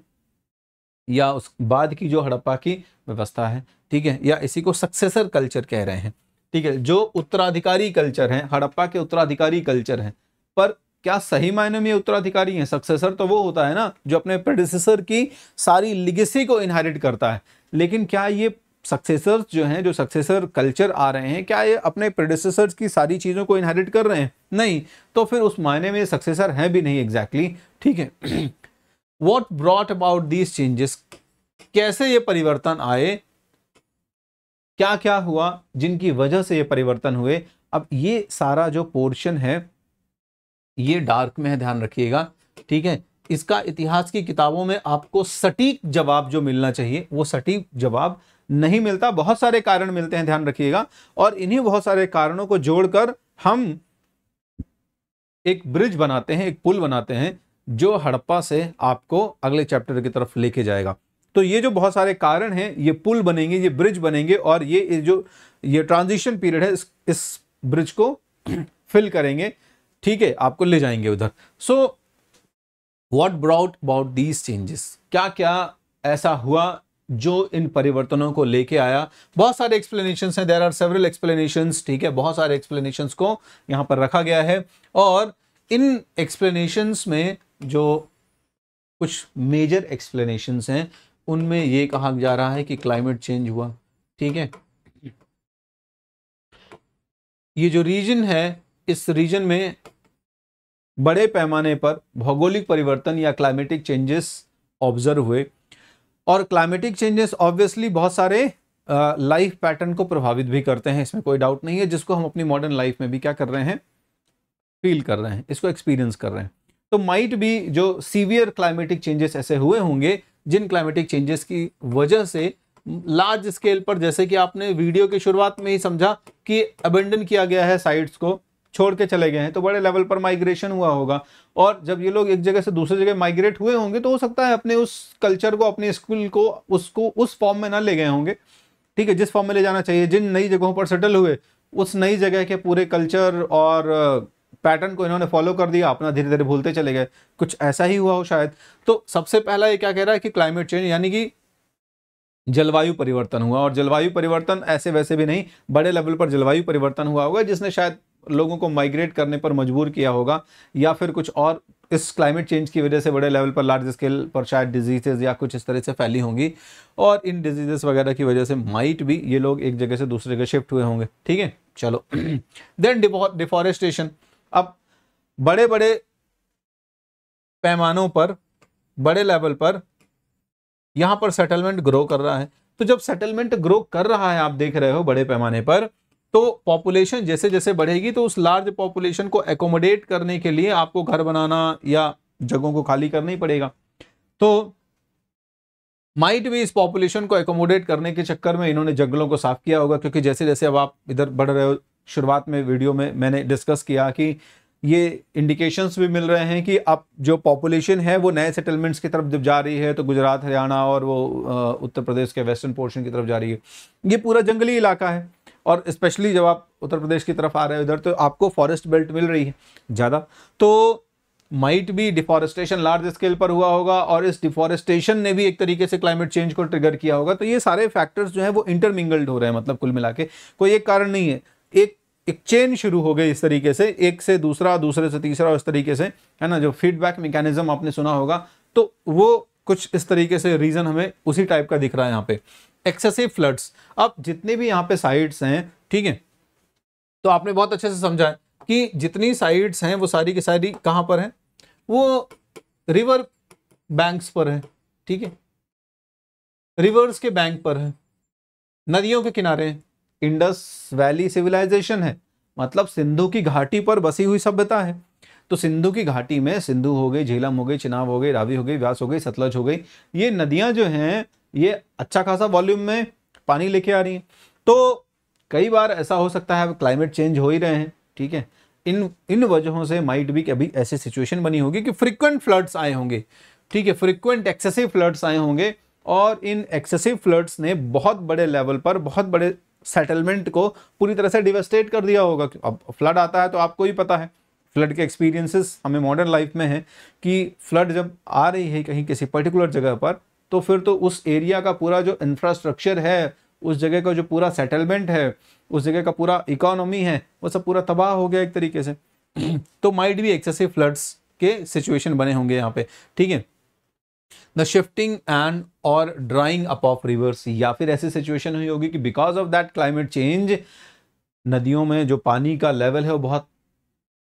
या उस बाद की जो हड़प्पा की व्यवस्था है ठीक है या इसी को सक्सेसर कल्चर कह रहे हैं ठीक है जो उत्तराधिकारी कल्चर है हड़प्पा के उत्तराधिकारी कल्चर हैं पर क्या सही मायने में उत्तराधिकारी है सक्सेसर तो वो होता है ना जो अपने प्रोडिसेसर की सारी लिगेसी को इनहेरिट करता है लेकिन क्या ये सक्सेसर्स जो हैं जो सक्सेसर कल्चर आ रहे हैं क्या ये अपने प्रोडिसर्स की सारी चीज़ों को इनहेरिट कर रहे हैं नहीं तो फिर उस मायने में सक्सेसर हैं भी नहीं एग्जैक्टली exactly, ठीक है what brought about these changes कैसे ये परिवर्तन आए क्या क्या हुआ जिनकी वजह से ये परिवर्तन हुए अब ये सारा जो पोर्शन है ये डार्क में है ध्यान रखिएगा ठीक है इसका इतिहास की किताबों में आपको सटीक जवाब जो मिलना चाहिए वो सटीक जवाब नहीं मिलता बहुत सारे कारण मिलते हैं ध्यान रखिएगा और इन्हीं बहुत सारे कारणों को जोड़कर हम एक ब्रिज बनाते हैं एक पुल बनाते हैं जो हड़प्पा से आपको अगले चैप्टर की तरफ लेके जाएगा तो ये जो बहुत सारे कारण हैं ये पुल बनेंगे ये ब्रिज बनेंगे और ये जो ये ट्रांजिशन पीरियड है इस, इस ब्रिज को फिल करेंगे ठीक है आपको ले जाएंगे उधर so what brought about these changes क्या क्या ऐसा हुआ जो इन परिवर्तनों को लेके आया बहुत सारे एक्सप्लेनेशन हैं देर आर सेवरल एक्सप्लेनेशन ठीक है बहुत सारे एक्सप्लेनेशन को यहाँ पर रखा गया है और इन एक्सप्लेनेशन में जो कुछ मेजर एक्सप्लेनेशन हैं उनमें ये कहा जा रहा है कि क्लाइमेट चेंज हुआ ठीक है ये जो रीजन है इस रीजन में बड़े पैमाने पर भौगोलिक परिवर्तन या क्लाइमेटिक चेंजेस ऑब्जर्व हुए और क्लाइमेटिक चेंजेस ऑब्वियसली बहुत सारे लाइफ पैटर्न को प्रभावित भी करते हैं इसमें कोई डाउट नहीं है जिसको हम अपनी मॉडर्न लाइफ में भी क्या कर रहे हैं फील कर रहे हैं इसको एक्सपीरियंस कर रहे हैं तो माइट भी जो सीवियर क्लाइमेटिक चेंजेस ऐसे हुए होंगे जिन क्लाइमेटिक चेंजेस की वजह से लार्ज स्केल पर जैसे कि आपने वीडियो की शुरुआत में ही समझा कि अबेंडन किया गया है साइट्स को छोड़ के चले गए हैं तो बड़े लेवल पर माइग्रेशन हुआ होगा और जब ये लोग एक जगह से दूसरी जगह माइग्रेट हुए होंगे तो हो सकता है अपने उस कल्चर को अपने स्कूल को उसको उस फॉर्म में ना ले गए होंगे ठीक है जिस फॉर्म में ले जाना चाहिए जिन नई जगहों पर सेटल हुए उस नई जगह के पूरे कल्चर और पैटर्न uh, को इन्होंने फॉलो कर दिया अपना धीरे धीरे भूलते चले गए कुछ ऐसा ही हुआ हो शायद तो सबसे पहला ये क्या कह रहा है कि क्लाइमेट चेंज यानी कि जलवायु परिवर्तन हुआ और जलवायु परिवर्तन ऐसे वैसे भी नहीं बड़े लेवल पर जलवायु परिवर्तन हुआ होगा जिसने शायद लोगों को माइग्रेट करने पर मजबूर किया होगा या फिर कुछ और इस क्लाइमेट चेंज की वजह से बड़े लेवल पर लार्ज स्केल पर शायद डिजीजेज या कुछ इस तरह से फैली होंगी और इन डिजीजेस वगैरह की वजह से माइट भी ये लोग एक जगह से दूसरी जगह शिफ्ट हुए होंगे ठीक है चलो देन डिफॉरेस्टेशन अब बड़े बड़े पैमानों पर बड़े लेवल पर यहां पर सेटलमेंट ग्रो कर रहा है तो जब सेटलमेंट ग्रो कर रहा है आप देख रहे हो बड़े पैमाने पर तो पॉपुलेशन जैसे जैसे बढ़ेगी तो उस लार्ज पॉपुलेशन को एकोमोडेट करने के लिए आपको घर बनाना या जगहों को खाली करना ही पड़ेगा तो माइट भी इस पॉपुलेशन को एकोमोडेट करने के चक्कर में इन्होंने जंगलों को साफ किया होगा क्योंकि जैसे जैसे अब आप इधर बढ़ रहे हो शुरुआत में वीडियो में मैंने डिस्कस किया कि ये इंडिकेशंस भी मिल रहे हैं कि अब जो पॉपुलेशन है वो नए सेटलमेंट्स की तरफ जब जा रही है तो गुजरात हरियाणा और वो उत्तर प्रदेश के वेस्टर्न पोर्शन की तरफ जा रही है ये पूरा जंगली इलाका है और स्पेशली जब आप उत्तर प्रदेश की तरफ आ रहे हो इधर तो आपको फॉरेस्ट बेल्ट मिल रही है ज़्यादा तो माइट भी डिफॉरेस्टेशन लार्ज स्केल पर हुआ होगा और इस डिफॉरेस्टेशन ने भी एक तरीके से क्लाइमेट चेंज को ट्रिगर किया होगा तो ये सारे फैक्टर्स जो हैं वो इंटरमिंगल्ड हो रहे हैं मतलब कुल मिला के कोई एक कारण नहीं है एक एक चेन शुरू हो गई इस तरीके से एक से दूसरा दूसरे से तीसरा इस तरीके से है ना जो फीडबैक मैकेनिज्म आपने सुना होगा तो वो कुछ इस तरीके से रीज़न हमें उसी टाइप का दिख रहा है यहाँ पे एक्सेसिव फ्लड्स अब जितने भी यहाँ पे साइड्स हैं ठीक है तो आपने बहुत अच्छे से समझा कि जितनी साइड्स हैं वो सारी की सारी कहाँ पर हैं वो रिवर बैंक्स पर हैं ठीक है रिवर्स के बैंक पर हैं नदियों के किनारे इंडस वैली सिविलाइजेशन है मतलब सिंधु की घाटी पर बसी हुई सभ्यता है तो सिंधु की घाटी में सिंधु हो गई झेलम हो गई चिनाब हो गई रावी हो गई व्यास हो गई सतलज हो गई ये नदियां जो हैं ये अच्छा खासा वॉल्यूम में पानी लेके आ रही है तो कई बार ऐसा हो सकता है क्लाइमेट चेंज हो ही रहे हैं ठीक है इन इन वजहों से माइट भी अभी ऐसी सिचुएशन बनी होगी कि फ्रिक्वेंट फ्लड्स आए होंगे ठीक है फ्रिक्वेंट एक्सेसिव फ्लड्स आए होंगे और इन एक्सेसिव फ्लड्स ने बहुत बड़े लेवल पर बहुत बड़े सेटलमेंट को पूरी तरह से डिवेस्टेट कर दिया होगा अब फ्लड आता है तो आपको ही पता है फ्लड के एक्सपीरियंसेस हमें मॉडर्न लाइफ में हैं कि फ्लड जब आ रही है कहीं किसी पर्टिकुलर जगह पर तो फिर तो उस एरिया का पूरा जो इंफ्रास्ट्रक्चर है उस जगह का जो पूरा सेटलमेंट है उस जगह का पूरा इकोनॉमी है वो सब पूरा तबाह हो गया एक तरीके से तो माइट भी एक्सेसिव फ्लड्स के सिचुएशन बने होंगे यहाँ पे ठीक है द शिफ्टिंग एंड और ड्राइंग अप ऑफ रिवर्स या फिर ऐसी सिचुएशन हुई होगी कि because of that climate change नदियों में जो पानी का लेवल है वो बहुत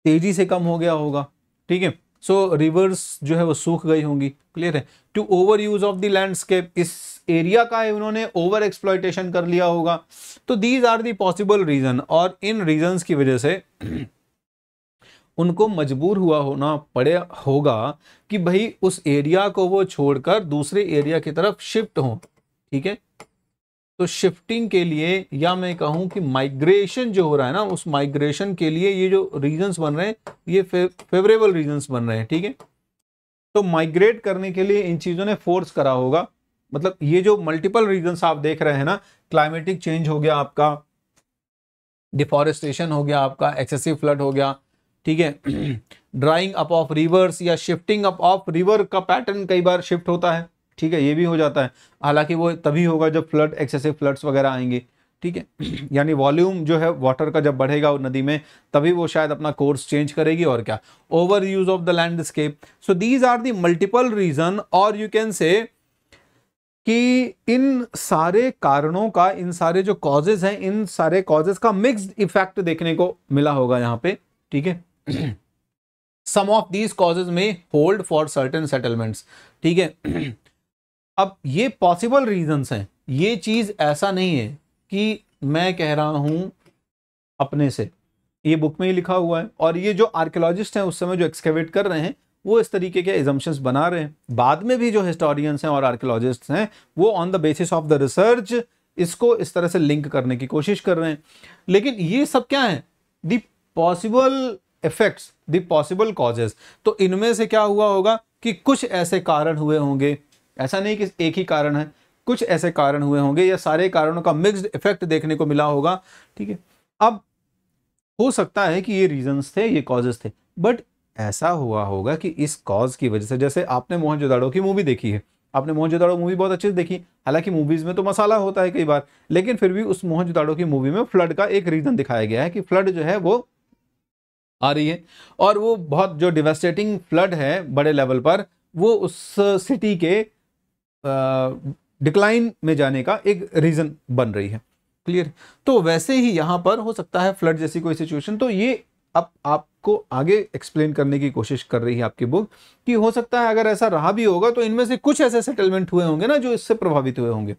तेजी से कम हो गया होगा ठीक है सो so, रिवर्स जो है वो सूख गई होंगी क्लियर है to overuse of the landscape इस एरिया का है उन्होंने ओवर एक्सप्लाइटेशन कर लिया होगा तो these are the possible reason और इन रीजन की वजह से उनको मजबूर हुआ होना पड़े होगा कि भाई उस एरिया को वो छोड़कर दूसरे एरिया की तरफ शिफ्ट हो ठीक है तो शिफ्टिंग के लिए या मैं कहूं कि माइग्रेशन जो हो रहा है ना उस माइग्रेशन के लिए ये जो रीजंस बन रहे हैं ये फेवरेबल रीजंस बन रहे हैं ठीक है तो माइग्रेट करने के लिए इन चीज़ों ने फोर्स करा होगा मतलब ये जो मल्टीपल रीजंस आप देख रहे हैं ना क्लाइमेटिक चेंज हो गया आपका डिफॉरेस्टेशन हो गया आपका एक्सेसिव फ्लड हो गया ठीक है ड्राइंग अप ऑफ रिवर्स या शिफ्टिंग अप ऑफ रिवर का पैटर्न कई बार शिफ्ट होता है ठीक है ये भी हो जाता है हालांकि वो तभी होगा जब फ्लड एक्सेसिव फ्लड्स वगैरह आएंगे ठीक है यानी वॉल्यूम जो है वाटर का जब बढ़ेगा नदी में तभी वो शायद अपना कोर्स चेंज करेगी और क्या overuse of the landscape so these are the multiple reason और यू कैन से कि इन सारे कारणों का इन सारे जो कॉजेज हैं इन सारे कॉजेज का मिक्स्ड इफेक्ट देखने को मिला होगा यहाँ पे ठीक है सम ऑफ दीज कॉजेज में होल्ड फॉर सर्टेन सेटलमेंट्स ठीक है अब ये पॉसिबल रीजंस हैं ये चीज़ ऐसा नहीं है कि मैं कह रहा हूं अपने से ये बुक में ही लिखा हुआ है और ये जो आर्कियोलॉजिस्ट हैं उस समय जो एक्सकेवेट कर रहे हैं वो इस तरीके के एजम्पन्स बना रहे हैं बाद में भी जो हिस्टोरियंस हैं और आर्कियोलॉजिस्ट हैं वो on the basis of the research इसको इस तरह से लिंक करने की कोशिश कर रहे हैं लेकिन ये सब क्या है the possible effects the possible causes तो इनमें से क्या हुआ होगा कि कुछ ऐसे कारण हुए होंगे ऐसा नहीं कि एक ही कारण है कुछ ऐसे कारण हुए होंगे या सारे कारणों का मिक्स्ड इफेक्ट देखने को मिला होगा ठीक है अब हो सकता है कि ये रीजंस थे ये कॉजेस थे बट ऐसा हुआ होगा कि इस कॉज की वजह से जैसे आपने मोहनजोदाड़ो की मूवी देखी है आपने मोहनजोदाड़ो मूवी बहुत अच्छे से देखी हालांकि मूवीज़ में तो मसाला होता है कई बार लेकिन फिर भी उस मोहनजोदाड़ो की मूवी में फ्लड का एक रीज़न दिखाया गया है कि फ्लड जो है वो आ रही है और वो बहुत जो डिवेस्टेटिंग फ्लड है बड़े लेवल पर वो उस सिटी के डिक्लाइन में जाने का एक रीज़न बन रही है क्लियर तो वैसे ही यहाँ पर हो सकता है फ्लड जैसी कोई सिचुएशन तो ये अब आपको आगे एक्सप्लेन करने की कोशिश कर रही है आपकी बुक कि हो सकता है अगर ऐसा रहा भी होगा तो इनमें से कुछ ऐसे सेटलमेंट हुए होंगे ना जो इससे प्रभावित हुए होंगे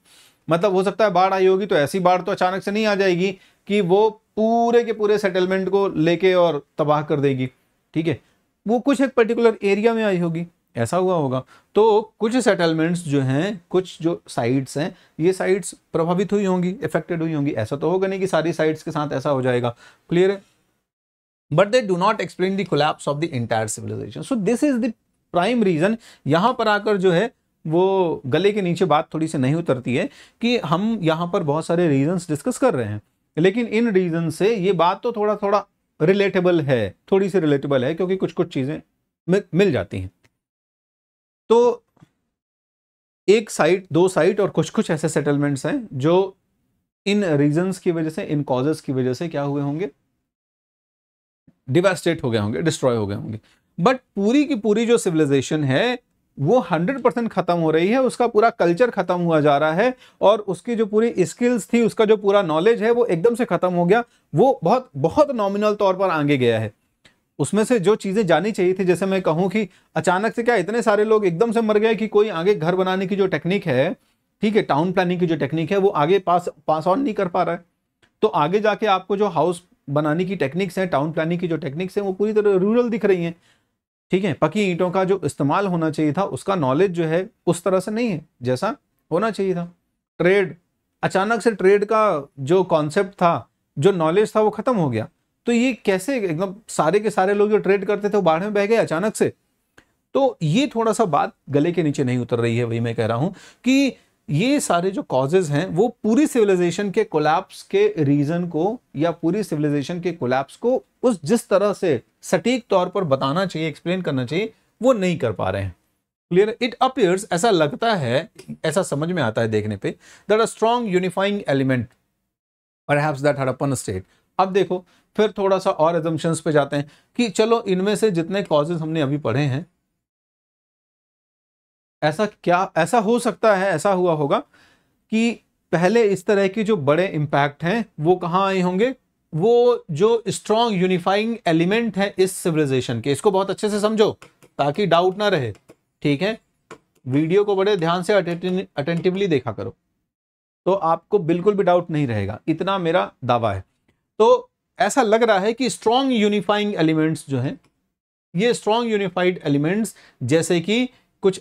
मतलब हो सकता है बाढ़ आई होगी तो ऐसी बाढ़ तो अचानक से नहीं आ जाएगी कि वो पूरे के पूरे सेटलमेंट को लेके और तबाह कर देगी ठीक है वो कुछ एक पर्टिकुलर एरिया में आई होगी ऐसा हुआ होगा तो कुछ सेटलमेंट्स जो हैं कुछ जो साइट्स हैं ये साइट्स प्रभावित हुई होंगी इफेक्टेड हुई होंगी ऐसा तो होगा नहीं कि सारी साइट्स के साथ ऐसा हो जाएगा क्लियर है but they do not explain the collapse of the entire civilization so this is the prime reason यहाँ पर आकर जो है वो गले के नीचे बात थोड़ी सी नहीं उतरती है कि हम यहाँ पर बहुत सारे रीजंस डिस्कस कर रहे हैं लेकिन इन रीजन से ये बात तो थोड़ा थोड़ा रिलेटेबल है थोड़ी सी रिलेटेबल है क्योंकि कुछ कुछ चीज़ें मिल जाती हैं तो एक साइट दो साइट और कुछ कुछ ऐसे सेटलमेंट्स हैं जो इन रीजंस की वजह से इन कॉजेस की वजह से क्या हुए होंगे डिवेस्टेट हो गए होंगे डिस्ट्रॉय हो गए होंगे बट पूरी की पूरी जो सिविलाइजेशन है वो 100 परसेंट खत्म हो रही है उसका पूरा कल्चर खत्म हुआ जा रहा है और उसकी जो पूरी स्किल्स थी उसका जो पूरा नॉलेज है वो एकदम से खत्म हो गया वो बहुत बहुत नॉमिनल तौर पर आगे गया है उसमें से जो चीज़ें जानी चाहिए थी जैसे मैं कहूँ कि अचानक से क्या इतने सारे लोग एकदम से मर गए कि कोई आगे घर बनाने की जो टेक्निक है ठीक है टाउन प्लानिंग की जो टेक्निक है वो आगे पास पास ऑन नहीं कर पा रहा है तो आगे जाके आपको जो हाउस बनाने की टेक्निक्स हैं टाउन प्लानिंग की जो टेक्निक्स हैं वो पूरी तरह रूरल दिख रही हैं ठीक है पकी ईंटों का जो इस्तेमाल होना चाहिए था उसका नॉलेज जो है उस तरह से नहीं है जैसा होना चाहिए था ट्रेड अचानक से ट्रेड का जो कॉन्सेप्ट था जो नॉलेज था वो ख़त्म हो गया तो ये कैसे एकदम सारे के सारे लोग जो ट्रेड करते थे वो बाढ़ में बह गए अचानक से तो ये थोड़ा सा बात गले के नीचे नहीं उतर रही है वही मैं कह रहा हूं कि ये सारे जो कॉजेज हैं वो पूरी सिविलाइजेशन के कोलैप्स के रीज़न को या पूरी सिविलाइजेशन के कोलैप्स को उस जिस तरह से सटीक तौर पर बताना चाहिए एक्सप्लेन करना चाहिए वो नहीं कर पा रहे हैं क्लियर इट अपियर्स ऐसा लगता है ऐसा समझ में आता है देखने पे that a strong unifying element पर दैट स्टेट अब देखो फिर थोड़ा सा और एजम्पन्स पे जाते हैं कि चलो इनमें से जितने कॉजेज हमने अभी पढ़े हैं ऐसा क्या ऐसा हो सकता है ऐसा हुआ होगा कि पहले इस तरह के जो बड़े इम्पैक्ट हैं वो कहाँ आए होंगे वो जो स्ट्रॉन्ग यूनिफाइंग एलिमेंट है इस सिविलाइजेशन के इसको बहुत अच्छे से समझो ताकि डाउट ना रहे ठीक है वीडियो को बड़े ध्यान से अटेंटिवली देखा करो तो आपको बिल्कुल भी डाउट नहीं रहेगा इतना मेरा दावा है तो ऐसा लग रहा है कि स्ट्रॉन्ग यूनिफाइंग एलिमेंट्स जो हैं ये स्ट्रॉन्ग यूनिफाइड एलिमेंट्स जैसे कि कुछ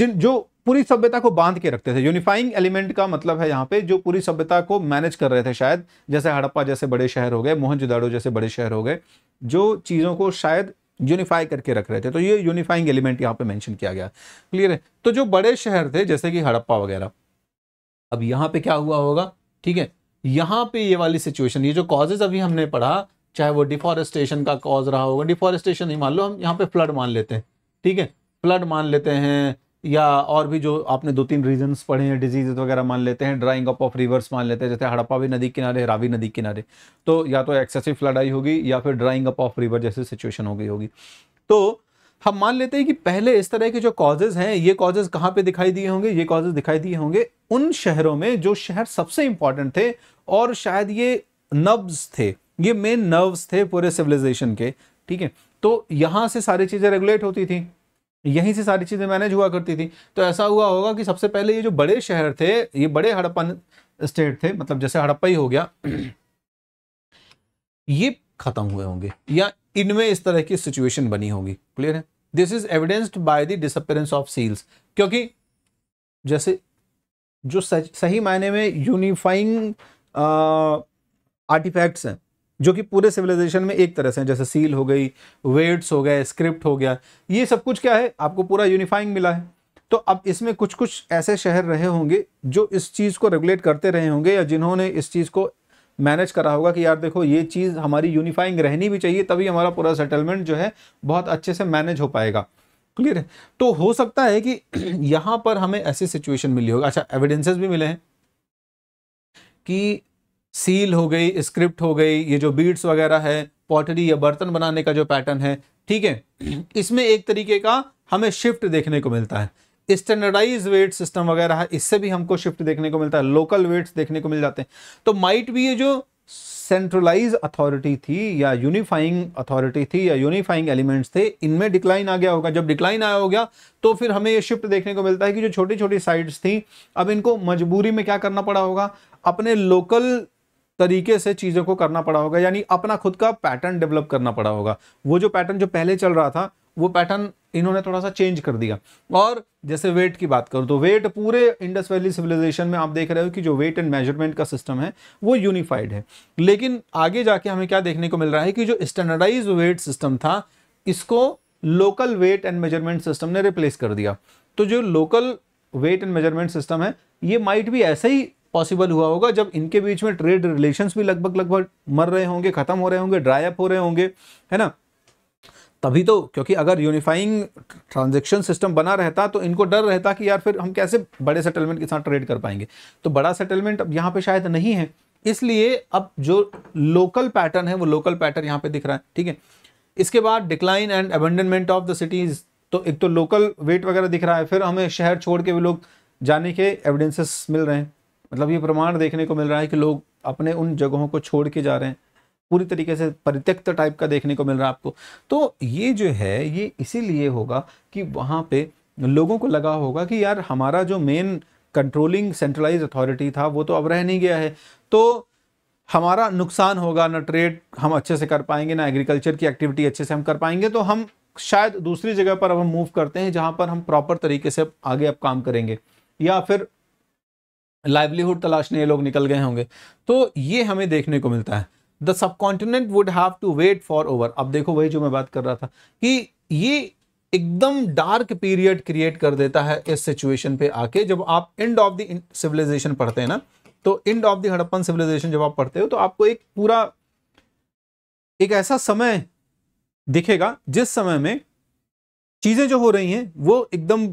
जिन जो पूरी सभ्यता को बांध के रखते थे यूनिफाइंग एलिमेंट का मतलब है यहाँ पे जो पूरी सभ्यता को मैनेज कर रहे थे शायद जैसे हड़प्पा जैसे बड़े शहर हो गए मोहनजोदाड़ो जैसे बड़े शहर हो गए जो चीज़ों को शायद यूनिफाई करके रख रहे थे तो ये यूनिफाइंग एलिमेंट यहाँ पे मेंशन किया गया क्लियर है तो जो बड़े शहर थे जैसे कि हड़प्पा वगैरह अब यहाँ पर क्या हुआ होगा ठीक है यहाँ पे ये वाली सिचुएशन ये जो कॉजेज अभी हमने पढ़ा चाहे वो डिफॉरेस्टेशन का कॉज रहा होगा डिफॉरेस्टेशन ही मान लो हम यहाँ पे फ्लड मान लेते हैं ठीक है फ्लड मान लेते हैं या और भी जो आपने दो तीन रीजंस पढ़े हैं डिजीज वगैरह मान लेते हैं ड्राइंग अप ऑफ रिवर्स मान लेते हैं जैसे हड़प्पावी नदी किनारे रावी नदी किनारे तो या तो एक्सेसिव फ्लड आई होगी या फिर ड्राइंग अप ऑफ रिवर जैसी सिचुएशन हो गई होगी तो हम मान लेते हैं कि पहले इस तरह के जो कॉजेज हैं ये कॉजेज कहाँ पे दिखाई दिए होंगे ये कॉजेज दिखाई दिए होंगे उन शहरों में जो शहर सबसे इंपॉर्टेंट थे और शायद ये नर्व्स थे ये मेन नर्व्स थे पूरे सिविलाइजेशन के ठीक है तो यहाँ से सारी चीज़ें रेगुलेट होती थी यहीं से सारी चीज़ें मैनेज हुआ करती थी तो ऐसा हुआ होगा कि सबसे पहले ये जो बड़े शहर थे ये बड़े हड़प्पन स्टेट थे मतलब जैसे हड़प्पा ही हो गया ये खत्म हुए होंगे या इनमें इस तरह की सिचुएशन बनी होगी क्लियर है this is evidenced by the disappearance of seals क्योंकि जैसे जो सच, सही मायने में यूनिफाइंग आर्टिफैक्ट्स हैं जो कि पूरे सिविलाइजेशन में एक तरह से हैं जैसे सील हो गई वेट्स हो गए स्क्रिप्ट हो गया ये सब कुछ क्या है आपको पूरा यूनिफाइंग मिला है तो अब इसमें कुछ कुछ ऐसे शहर रहे होंगे जो इस चीज़ को रेगुलेट करते रहे होंगे या जिन्होंने इस चीज़ को मैनेज करा होगा कि यार देखो ये चीज़ हमारी यूनिफाइंग रहनी भी चाहिए तभी हमारा पूरा सेटलमेंट जो है बहुत अच्छे से मैनेज हो पाएगा क्लियर तो हो सकता है कि यहाँ पर हमें ऐसी सिचुएशन मिली होगी अच्छा एविडेंसेस भी मिले हैं कि सील हो गई स्क्रिप्ट हो गई ये जो बीड्स वगैरह है पॉटरी या बर्तन बनाने का जो पैटर्न है ठीक है इसमें एक तरीके का हमें शिफ्ट देखने को मिलता है स्टैंडर्डाइज वेट सिस्टम वगैरह है इससे भी हमको शिफ्ट देखने को मिलता है लोकल वेट्स देखने को मिल जाते हैं तो माइट भी ये जो सेंट्रलाइज अथॉरिटी थी या यूनिफाइंग अथॉरिटी थी या यूनिफाइंग एलिमेंट्स थे इनमें डिक्लाइन आ गया होगा जब डिक्लाइन आया हो गया तो फिर हमें ये शिफ्ट देखने को मिलता है कि जो छोटी छोटी साइड्स थी अब इनको मजबूरी में क्या करना पड़ा होगा अपने लोकल तरीके से चीज़ों को करना पड़ा होगा यानी अपना खुद का पैटर्न डेवलप करना पड़ा होगा वो जो पैटर्न जो पहले चल रहा था वो पैटर्न इन्होंने थोड़ा सा चेंज कर दिया और जैसे वेट की बात करूँ तो वेट पूरे इंडस वैली सिविलाइजेशन में आप देख रहे हो कि जो वेट एंड मेजरमेंट का सिस्टम है वो यूनिफाइड है लेकिन आगे जाके हमें क्या देखने को मिल रहा है कि जो स्टैंडर्डाइज वेट सिस्टम था इसको local weight and measurement system ने रिप्लेस कर दिया तो जो local weight and measurement system है ये माइट भी ऐसे ही पॉसिबल हुआ होगा जब इनके बीच में ट्रेड रिलेशंस भी लगभग लगभग मर रहे होंगे ख़त्म हो रहे होंगे ड्राई अप हो रहे होंगे है ना तभी तो क्योंकि अगर यूनिफाइंग ट्रांजेक्शन सिस्टम बना रहता तो इनको डर रहता कि यार फिर हम कैसे बड़े सेटलमेंट के साथ ट्रेड कर पाएंगे तो बड़ा सेटलमेंट अब यहाँ पे शायद नहीं है इसलिए अब जो लोकल पैटर्न है वो लोकल पैटर्न यहाँ पे दिख रहा है ठीक है इसके बाद decline and abandonment of the cities तो एक तो लोकल वेट वगैरह दिख रहा है फिर हमें शहर छोड़ के भी लोग जाने के एविडेंसेस मिल रहे हैं मतलब ये प्रमाण देखने को मिल रहा है कि लोग अपने उन जगहों को छोड़ के जा रहे हैं पूरी तरीके से परित्यक्त टाइप का देखने को मिल रहा है आपको तो ये जो है ये इसीलिए होगा कि वहाँ पे लोगों को लगा होगा कि यार हमारा जो मेन कंट्रोलिंग सेंट्रलाइज अथॉरिटी था वो तो अब रह नहीं गया है तो हमारा नुकसान होगा ना ट्रेड हम अच्छे से कर पाएंगे ना एग्रीकल्चर की एक्टिविटी अच्छे से हम कर पाएंगे तो हम शायद दूसरी जगह पर अब हम मूव करते हैं जहाँ पर हम प्रॉपर तरीके से आगे अब काम करेंगे या फिर लाइवलीहुड तलाशने ये लोग निकल गए होंगे तो ये हमें देखने को मिलता है the subcontinent would have to wait for over अब देखो वही जो मैं बात कर रहा था कि ये एकदम डार्क पीरियड क्रिएट कर देता है इस सिचुएशन पे आके जब आप एंड ऑफ द सिविलाइजेशन पढ़ते हैं ना तो and of the Harappan civilization जब आप पढ़ते हो तो आपको एक पूरा एक ऐसा समय दिखेगा जिस समय में चीज़ें जो हो रही हैं वो एकदम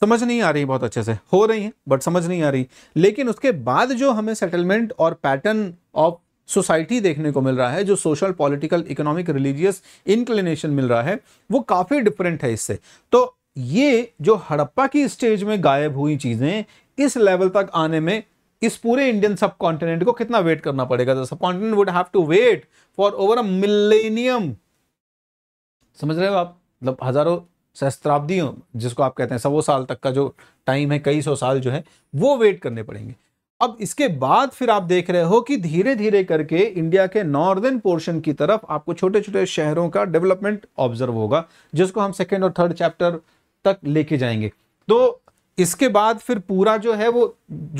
समझ नहीं आ रही बहुत अच्छे से हो रही हैं बट समझ नहीं आ रही लेकिन उसके बाद जो हमें सेटलमेंट और पैटर्न ऑफ सोसाइटी देखने को मिल रहा है जो social political economic religious inclination मिल रहा है वो काफ़ी डिफरेंट है इससे तो ये जो हड़प्पा की स्टेज में गायब हुई चीज़ें इस लेवल तक आने में इस पूरे इंडियन सब कॉन्टिनेंट को कितना वेट करना पड़ेगा the subcontinent would have to wait for over a millennium समझ रहे हो आप मतलब हजारों सहस्त्राब्दियों जिसको आप कहते हैं सौ साल तक का जो टाइम है कई सौ साल जो है वो वेट करने पड़ेंगे अब इसके बाद फिर आप देख रहे हो कि धीरे धीरे करके इंडिया के नॉर्दर्न पोर्शन की तरफ आपको छोटे छोटे शहरों का डेवलपमेंट ऑब्जर्व होगा जिसको हम सेकेंड और थर्ड चैप्टर तक लेके जाएंगे तो इसके बाद फिर पूरा जो है वो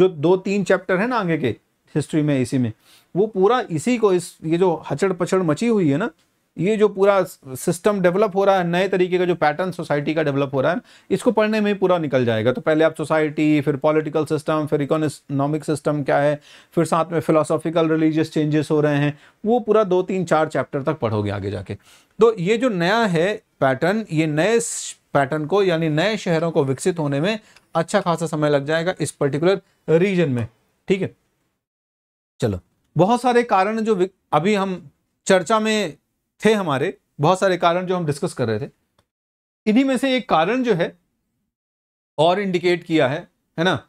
जो दो तीन चैप्टर है ना आगे के हिस्ट्री में इसी में वो पूरा इसी को इस ये जो हचड़ पचड़ मची हुई है ना ये जो पूरा सिस्टम डेवलप हो रहा है नए तरीके का जो पैटर्न सोसाइटी का डेवलप हो रहा है इसको पढ़ने में ही पूरा निकल जाएगा तो पहले आप सोसाइटी फिर पॉलिटिकल सिस्टम फिर इकोनॉमिक सिस्टम क्या है फिर साथ में फिलोसॉफिकल रिलीजियस चेंजेस हो रहे हैं वो पूरा दो तीन चार चैप्टर तक पढ़ोगे आगे जाके तो ये जो नया है पैटर्न ये नए पैटर्न को यानी नए शहरों को विकसित होने में अच्छा खासा समय लग जाएगा इस पर्टिकुलर रीजन में ठीक है चलो बहुत सारे कारण जो अभी हम चर्चा में थे हमारे बहुत सारे कारण जो हम डिस्कस कर रहे थे इन्हीं में से एक कारण जो है और इंडिकेट किया है है ना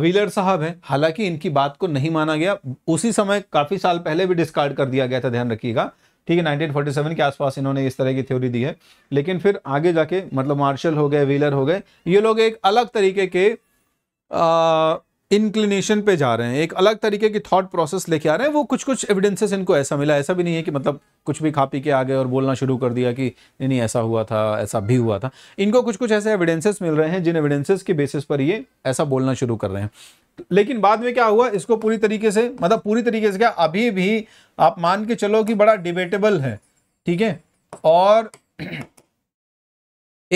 व्हीलर साहब हैं हालांकि इनकी बात को नहीं माना गया उसी समय काफ़ी साल पहले भी डिस्कार्ड कर दिया गया था ध्यान रखिएगा ठीक है 1947 के आसपास इन्होंने इस तरह की थ्योरी दी है लेकिन फिर आगे जाके मतलब मार्शल हो गए व्हीलर हो गए ये लोग एक अलग तरीके के आ, इंक्लिनेशन पे जा रहे हैं एक अलग तरीके की थॉट प्रोसेस लेके आ रहे हैं वो कुछ कुछ एविडेंसेस इनको ऐसा मिला ऐसा भी नहीं है कि मतलब कुछ भी खा पी के आ गए और बोलना शुरू कर दिया कि नहीं नहीं ऐसा हुआ था ऐसा भी हुआ था इनको कुछ कुछ ऐसे एविडेंसेस मिल रहे हैं जिन एविडेंसेस के बेसिस पर ये ऐसा बोलना शुरू कर रहे हैं लेकिन बाद में क्या हुआ इसको पूरी तरीके से मतलब पूरी तरीके से क्या अभी भी आप मान के चलो कि बड़ा डिबेटेबल है ठीक है और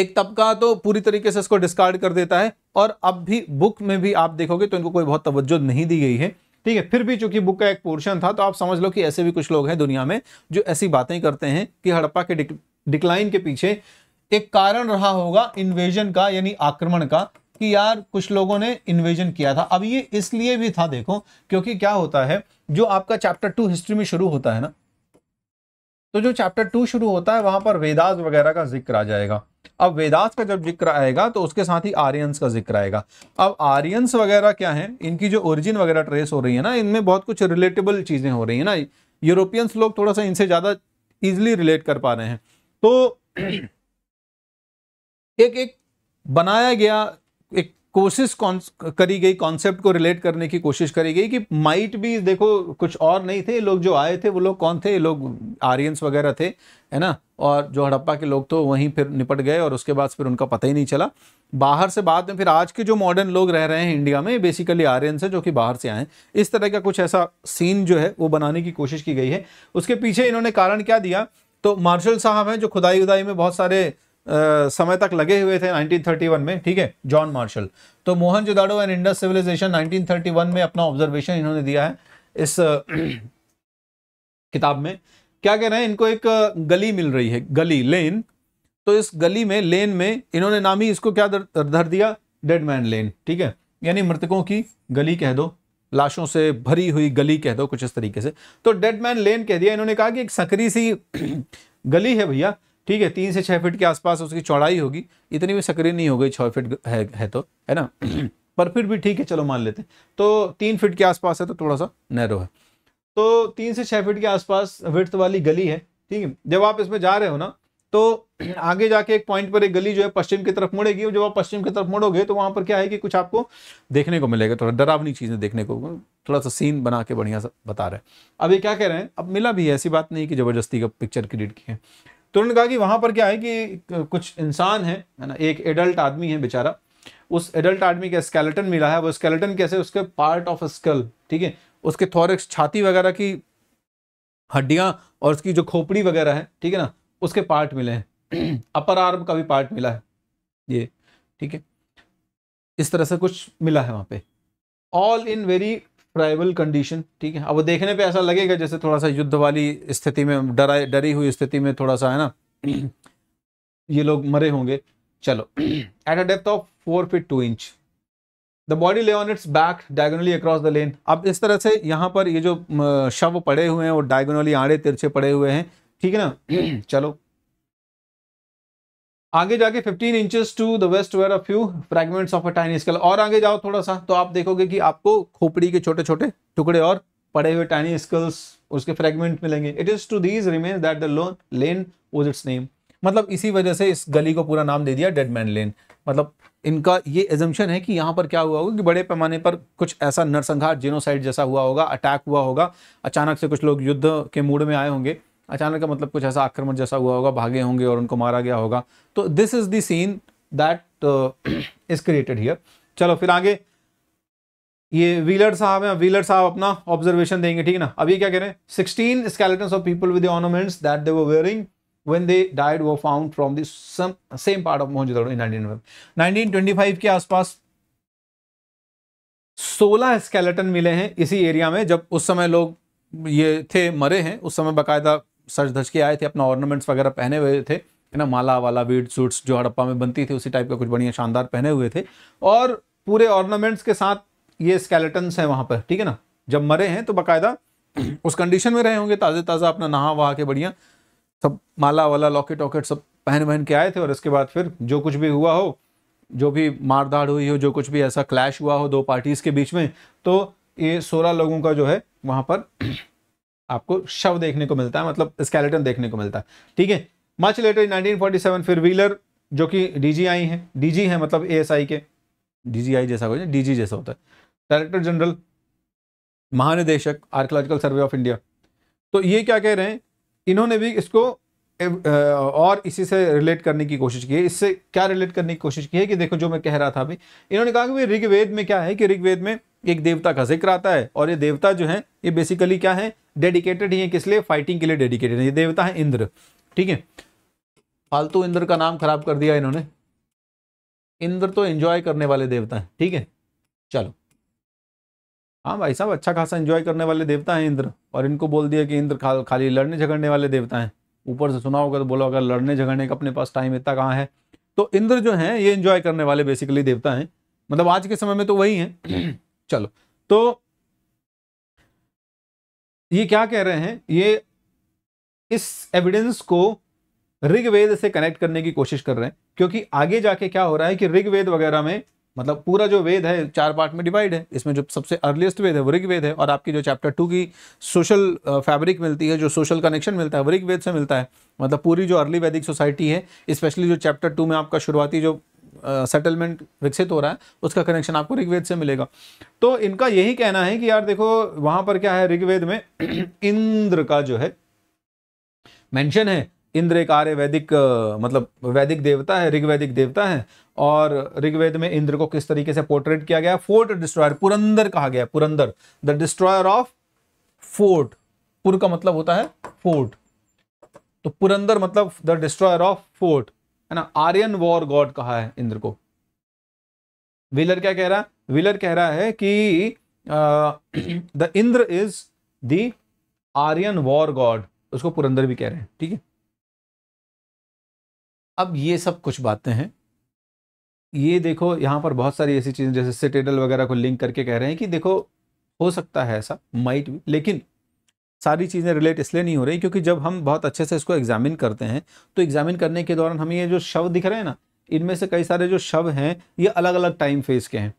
एक तबका तो पूरी तरीके से इसको डिस्कार्ड कर देता है और अब भी बुक में भी आप देखोगे तो इनको कोई बहुत तवज्जो नहीं दी गई है ठीक है फिर भी चूंकि बुक का एक पोर्शन था तो आप समझ लो कि ऐसे भी कुछ लोग हैं दुनिया में जो ऐसी बातें करते हैं कि हड़प्पा के डिक्लाइन के पीछे एक कारण रहा होगा इन्वेजन का यानी आक्रमण का कि यार कुछ लोगों ने इन्वेजन किया था अब ये इसलिए भी था देखो क्योंकि क्या होता है जो आपका चैप्टर टू हिस्ट्री में शुरू होता है ना तो जो चैप्टर टू शुरू होता है वहां पर वेदास वगैरह का जिक्र आ जाएगा अब वेदांत का जब जिक्र आएगा तो उसके साथ ही आर्यंस का जिक्र आएगा अब आर्यंस वगैरह क्या है इनकी जो ओरिजिन वगैरह ट्रेस हो रही है ना इनमें बहुत कुछ रिलेटेबल चीज़ें हो रही है ना यूरोपियंस लोग थोड़ा सा इनसे ज़्यादा इजिली रिलेट कर पा रहे हैं तो एक एक बनाया गया एक कोशिश करी गई कॉन्सेप्ट को रिलेट करने की कोशिश करी गई कि माइट भी देखो कुछ और नहीं थे लोग जो आए थे वो लोग कौन थे ये लोग आर्यंस वगैरह थे है ना और जो हड़प्पा के लोग तो वहीं फिर निपट गए और उसके बाद फिर उनका पता ही नहीं चला बाहर से बाद में फिर आज के जो मॉडर्न लोग रह रहे हैं इंडिया में बेसिकली आर्यन हैं जो कि बाहर से आए हैं इस तरह का कुछ ऐसा सीन जो है वो बनाने की कोशिश की गई है उसके पीछे इन्होंने कारण क्या दिया तो मार्शल साहब हैं जो खुदाई उदाई में बहुत सारे समय तक लगे हुए थे 1931 में ठीक है जॉन मार्शल तो Mohenjodaro and Indus civilization 1931 में अपना ऑब्जर्वेशन इन्होंने दिया है इस किताब में क्या कह रहे हैं इनको एक गली मिल रही है गली लेन तो इस गली में लेन में इन्होंने नाम ही इसको क्या धर, धर दिया डेड मैन लेन ठीक है यानी मृतकों की गली कह दो लाशों से भरी हुई गली कह दो कुछ इस तरीके से तो डेड मैन लेन कह दिया इन्होंने कहा कि एक सकरी सी गली है भैया ठीक है तीन से छः फीट के आसपास उसकी चौड़ाई होगी इतनी भी सक्रिय नहीं हो गई छः फीट है, है तो है ना पर फिर भी ठीक है चलो मान लेते हैं तो तीन फीट के आसपास है तो थोड़ा सा नैरो है तो तीन से छः फीट के आसपास विर्थ वाली गली है ठीक है जब आप इसमें जा रहे हो ना तो आगे जाके एक पॉइंट पर एक गली जो है पश्चिम की तरफ मुड़ेगी और जब आप पश्चिम की तरफ मुड़ोगे तो वहाँ पर क्या है कि कुछ आपको देखने को मिलेगा थोड़ा डरावनी चीज़ें देखने को थोड़ा सा सीन बना के बढ़िया सा बता रहे हैं अब ये क्या कह रहे हैं अब मिला भी है ऐसी बात नहीं कि ज़बरदस्ती का पिक्चर क्रिएट किया तो उन्होंने कहा कि वहां पर क्या है कि कुछ इंसान है है ना एक एडल्ट आदमी है बेचारा उस एडल्ट आदमी का स्केलेटन मिला है वो स्केलेटन कैसे उसके पार्ट ऑफ स्कल ठीक है उसके थोरिक्स छाती वगैरह की हड्डियाँ और उसकी जो खोपड़ी वगैरह है ठीक है ना उसके पार्ट मिले हैं अपर आर्म का भी पार्ट मिला है ये ठीक है इस तरह से कुछ मिला है वहां पे all in very tribal condition ठीक है अब देखने पे ऐसा लगेगा जैसे थोड़ा सा युद्ध वाली स्थिति में डरा डरी हुई स्थिति में थोड़ा सा है ना ये लोग मरे होंगे चलो at a depth of four feet two inch the body lay on its back diagonally across the lane अब इस तरह से यहाँ पर ये जो शव पड़े हुए हैं और डायगोनली आड़े तिरछे पड़े हुए हैं ठीक है ना चलो आगे जाके 15 inches to the west where a few fragments of a tiny scale और आगे जाओ थोड़ा सा तो आप देखोगे कि आपको खोपड़ी के छोटे छोटे टुकड़े और पड़े हुए टाइनी स्केल्स उसके फ्रेगमेंट मिलेंगे it is to these remain that the lone lane was its name मतलब इसी वजह से इस गली को पूरा नाम दे दिया डेड मैन लेन मतलब इनका ये एजम्पन है कि यहाँ पर क्या हुआ होगा कि बड़े पैमाने पर कुछ ऐसा नरसंहार जेनोसाइड जैसा हुआ होगा अटैक हुआ होगा अचानक से कुछ लोग युद्ध के मूड में आए होंगे अचानक का मतलब कुछ ऐसा आक्रमण जैसा हुआ होगा भागे होंगे और उनको मारा गया होगा तो this is the scene that is created here चलो फिर आगे ये व्हीलर साहब है व्हीलर साहब अपना ऑब्जर्वेशन देंगे ठीक है ना अभी क्या कह रहे हैं sixteen skeleton of people with ornaments that they wearing when they died were found from the some, same part of Mohenjo-daro in 1925. 1925 के आसपास 16 स्केलेटन मिले हैं इसी एरिया में जब उस समय लोग ये थे मरे हैं उस समय बाकायदा सज धज के आए थे अपना ऑर्नामेंट्स वगैरह पहने हुए थे है ना माला वाला वीड सूट्स जो हड़प्पा में बनती थी उसी टाइप का कुछ बढ़िया शानदार पहने हुए थे और पूरे ऑर्नामेंट्स के साथ ये स्केलेटन्स हैं वहाँ पर ठीक है ना जब मरे हैं तो बाकायदा उस कंडीशन में रहे होंगे ताज़े ताज़ा अपना नहा वहा के बढ़िया सब माला वाला लॉकेट वॉकेट सब पहन वहन के आए थे और इसके बाद फिर जो कुछ भी हुआ हो जो भी मारधाड़ हुई हो जो कुछ भी ऐसा क्लैश हुआ हो दो पार्टीज़ के बीच में तो ये सोलह लोगों का जो है वहाँ पर आपको शव देखने को मिलता है मतलब स्केलेटन देखने को मिलता है ठीक है मच लेटर 1947 फिर व्हीलर जो कि डीजीआई है डीजी है मतलब एएसआई के डीजीआई जैसा हो डीजी जैसा होता है डायरेक्टर जनरल महानिदेशक आर्कोलॉजिकल सर्वे ऑफ इंडिया तो ये क्या कह रहे हैं इन्होंने भी इसको और इसी से रिलेट करने की कोशिश की है इससे क्या रिलेट करने की कोशिश की है कि देखो जो मैं कह रहा था अभी इन्होंने कहा कि ऋग्वेद में क्या है कि ऋग्वेद में एक देवता का जिक्र आता है और ये देवता जो है ये बेसिकली क्या है डेडिकेटेड ही है किस लिए फाइटिंग के लिए डेडिकेटेड है ये देवता है इंद्र ठीक है फालतू इंद्र का नाम खराब कर दिया इन्होंने इंद्र तो एंजॉय करने वाले देवता हैं ठीक है चलो हाँ भाई साहब अच्छा खासा एंजॉय करने वाले देवता हैं इंद्र और इनको बोल दिया कि इंद्र खाल खाली लड़ने झगड़ने वाले देवता हैं ऊपर से सुना होगा तो बोला अगर लड़ने झगड़ने का अपने पास टाइम इतना कहाँ है तो इंद्र जो हैं ये एंजॉय करने वाले बेसिकली देवता हैं मतलब आज के समय में तो वही हैं चलो तो ये क्या कह रहे हैं ये इस एविडेंस को ऋग्वेद से कनेक्ट करने की कोशिश कर रहे हैं क्योंकि आगे जाके क्या हो रहा है कि ऋग्वेद वगैरह में मतलब पूरा जो वेद है चार पार्ट में डिवाइड है इसमें जो सबसे अर्लीस्ट वेद है वो ऋग्वेद है और आपकी जो चैप्टर टू की सोशल फैब्रिक मिलती है जो सोशल कनेक्शन मिलता है वो ऋग्वेद से मिलता है मतलब पूरी जो अर्ली वैदिक सोसाइटी है स्पेशली जो चैप्टर टू में आपका शुरुआती जो सेटलमेंट विकसित हो रहा है उसका कनेक्शन आपको ऋग्वेद से मिलेगा तो इनका यही कहना है कि यार देखो वहां पर क्या है ऋग्वेद में इंद्र का जो है मेंशन है इंद्र एक आर्य वैदिक मतलब वैदिक देवता है ऋग्वैदिक देवता है और ऋग्वेद में इंद्र को किस तरीके से पोर्ट्रेट किया गया फोर्ट डिस्ट्रॉयर पुरंदर कहा गया Purandar the destroyer of fort पुर का मतलब होता है फोर्ट तो पुरंदर मतलब द डिस्ट्रॉयर ऑफ फोर्ट है ना आर्यन वॉर गॉड कहा है इंद्र को विलर क्या कह रहा है विलर कह रहा है कि the Indra is the Aryan war god उसको पुरंदर भी कह रहे हैं ठीक है अब ये सब कुछ बातें हैं ये देखो यहां पर बहुत सारी ऐसी चीज़ें जैसे सिटेडल वगैरह को लिंक करके कह रहे हैं कि देखो हो सकता है ऐसा माइट भी लेकिन सारी चीज़ें रिलेट इसलिए नहीं हो रही क्योंकि जब हम बहुत अच्छे से इसको एग्जामिन करते हैं तो एग्जामिन करने के दौरान हमें ये जो शव दिख रहे हैं ना इनमें से कई सारे जो शव हैं ये अलग अलग टाइम फेज के हैं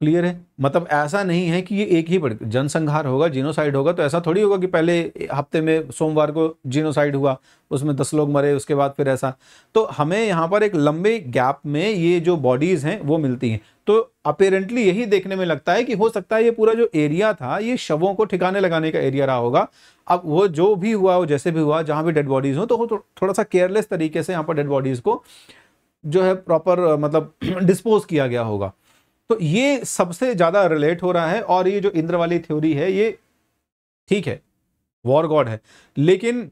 क्लियर है मतलब ऐसा नहीं है कि ये एक ही बढ़ जनसंहार होगा जीनोसाइड होगा तो ऐसा थोड़ी होगा कि पहले हफ्ते में सोमवार को जीनोसाइड हुआ उसमें दस लोग मरे उसके बाद फिर ऐसा तो हमें यहाँ पर एक लंबे गैप में ये जो बॉडीज़ हैं वो मिलती हैं तो अपेरेंटली यही देखने में लगता है कि हो सकता है ये पूरा जो एरिया था ये शवों को ठिकाने लगाने का एरिया रहा होगा अब वो जो भी हुआ वो जैसे भी हुआ जहाँ भी डेड बॉडीज़ हों तो थोड़ा सा केयरलेस तरीके से यहाँ पर डेड बॉडीज़ को जो है प्रॉपर मतलब डिस्पोज किया गया होगा तो ये सबसे ज़्यादा रिलेट हो रहा है और ये जो इंद्र वाली थ्योरी है ये ठीक है वॉर गॉड है लेकिन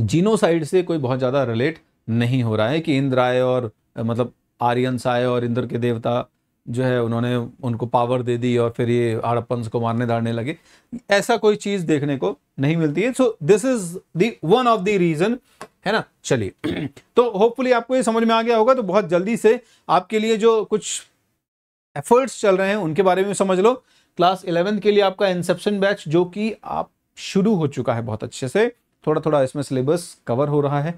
जीनोसाइड से कोई बहुत ज़्यादा रिलेट नहीं हो रहा है कि इंद्र आए और मतलब आर्यंस आए और इंद्र के देवता जो है उन्होंने उनको पावर दे दी और फिर ये हड़प्पन्स को मारने दाड़ने लगे ऐसा कोई चीज़ देखने को नहीं मिलती है so this is the one of the reason है ना चलिए तो होपफुली आपको ये समझ में आ गया होगा तो बहुत जल्दी से आपके लिए जो कुछ एफर्ट्स चल रहे हैं उनके बारे में समझ लो क्लास इलेवेंथ के लिए आपका इंसेप्शन बैच जो कि आप शुरू हो चुका है बहुत अच्छे से थोड़ा थोड़ा इसमें सिलेबस कवर हो रहा है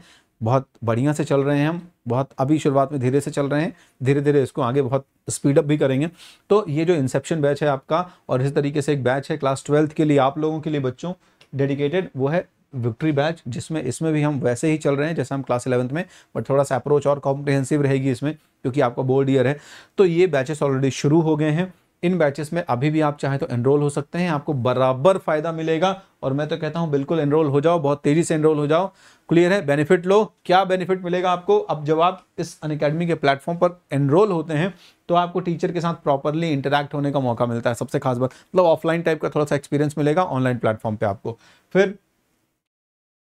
बहुत बढ़िया से चल रहे हैं हम बहुत अभी शुरुआत में धीरे से चल रहे हैं धीरे धीरे इसको आगे बहुत स्पीडअप भी करेंगे तो ये जो इंसेप्शन बैच है आपका और इस तरीके से एक बैच है क्लास ट्वेल्थ के लिए आप लोगों के लिए बच्चों डेडिकेटेड वो है विक्ट्री बैच जिसमें इसमें भी हम वैसे ही चल रहे हैं जैसे हम क्लास इलेवंथ में बट थोड़ा सा अप्रोच और कॉम्प्रिहेंसिव रहेगी इसमें क्योंकि आपका बोर्ड ईयर है तो ये बैचेस ऑलरेडी शुरू हो गए हैं इन बैचेस में अभी भी आप चाहें तो एनरोल हो सकते हैं आपको बराबर फ़ायदा मिलेगा और मैं तो कहता हूं बिल्कुल एनरोल हो जाओ बहुत तेज़ी से एनरोल हो जाओ क्लियर है बेनिफिट लो क्या बेनिफिट मिलेगा आपको अब जब आप इस अन के प्लेटफॉर्म पर एनरोल होते हैं तो आपको टीचर के साथ प्रॉपरली इंटरेक्ट होने का मौका मिलता है सबसे खास बात मतलब ऑफलाइन टाइप का थोड़ा सा एक्सपीरियंस मिलेगा ऑनलाइन प्लेटफॉर्म पर आपको फिर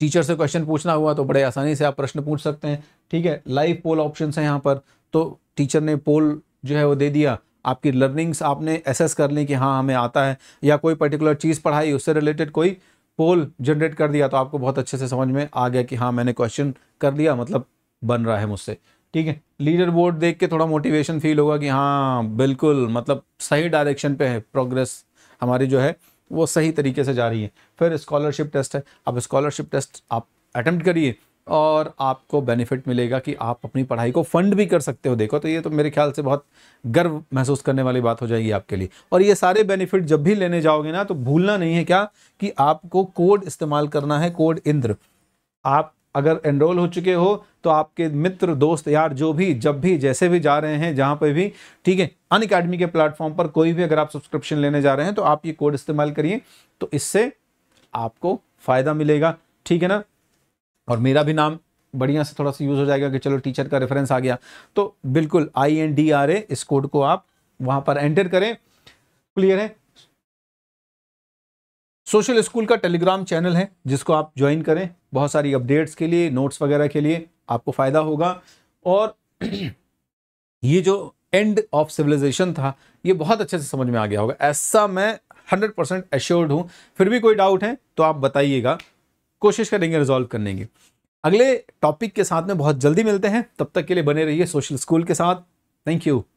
टीचर से क्वेश्चन पूछना हुआ तो बड़े आसानी से आप प्रश्न पूछ सकते हैं ठीक है लाइव पोल ऑप्शन है यहाँ पर तो टीचर ने पोल जो है वो दे दिया आपकी लर्निंग्स आपने एसेस कर ली कि हाँ हमें आता है या कोई पर्टिकुलर चीज़ पढ़ाई उससे रिलेटेड कोई पोल जनरेट कर दिया तो आपको बहुत अच्छे से समझ में आ गया कि हाँ मैंने क्वेश्चन कर लिया मतलब बन रहा है मुझसे ठीक है लीडर बोर्ड देख के थोड़ा मोटिवेशन फील होगा कि हाँ बिल्कुल मतलब सही डायरेक्शन पे है प्रोग्रेस हमारी जो है वो सही तरीके से जा रही है फिर स्कॉलरशिप टेस्ट है अब स्कॉलरशिप टेस्ट आप अटैम्प्ट करिए और आपको बेनिफिट मिलेगा कि आप अपनी पढ़ाई को फंड भी कर सकते हो देखो तो ये तो मेरे ख्याल से बहुत गर्व महसूस करने वाली बात हो जाएगी आपके लिए और ये सारे बेनिफिट जब भी लेने जाओगे ना तो भूलना नहीं है क्या कि आपको कोड इस्तेमाल करना है कोड इंद्र आप अगर एनरोल हो चुके हो तो आपके मित्र दोस्त यार जो भी जब भी जैसे भी जा रहे हैं जहां पर भी ठीक है अन अकेडमी के प्लेटफॉर्म पर कोई भी अगर आप सब्सक्रिप्शन लेने जा रहे हैं तो आप ये कोड इस्तेमाल करिए तो इससे आपको फ़ायदा मिलेगा ठीक है ना और मेरा भी नाम बढ़िया से थोड़ा सा यूज़ हो जाएगा कि चलो टीचर का रेफरेंस आ गया तो बिल्कुल I N D R A इस कोड को आप वहां पर एंटर करें क्लियर है सोशल स्कूल का टेलीग्राम चैनल है जिसको आप ज्वाइन करें बहुत सारी अपडेट्स के लिए नोट्स वगैरह के लिए आपको फ़ायदा होगा और ये जो एंड ऑफ सिविलाइजेशन था ये बहुत अच्छे से समझ में आ गया होगा ऐसा मैं हंड्रेड परसेंट एश्योर्ड हूँ फिर भी कोई डाउट है तो आप बताइएगा कोशिश करेंगे रिजॉल्व करने की अगले टॉपिक के साथ में बहुत जल्दी मिलते हैं तब तक के लिए बने रहिए सोशल स्कूल के साथ थैंक यू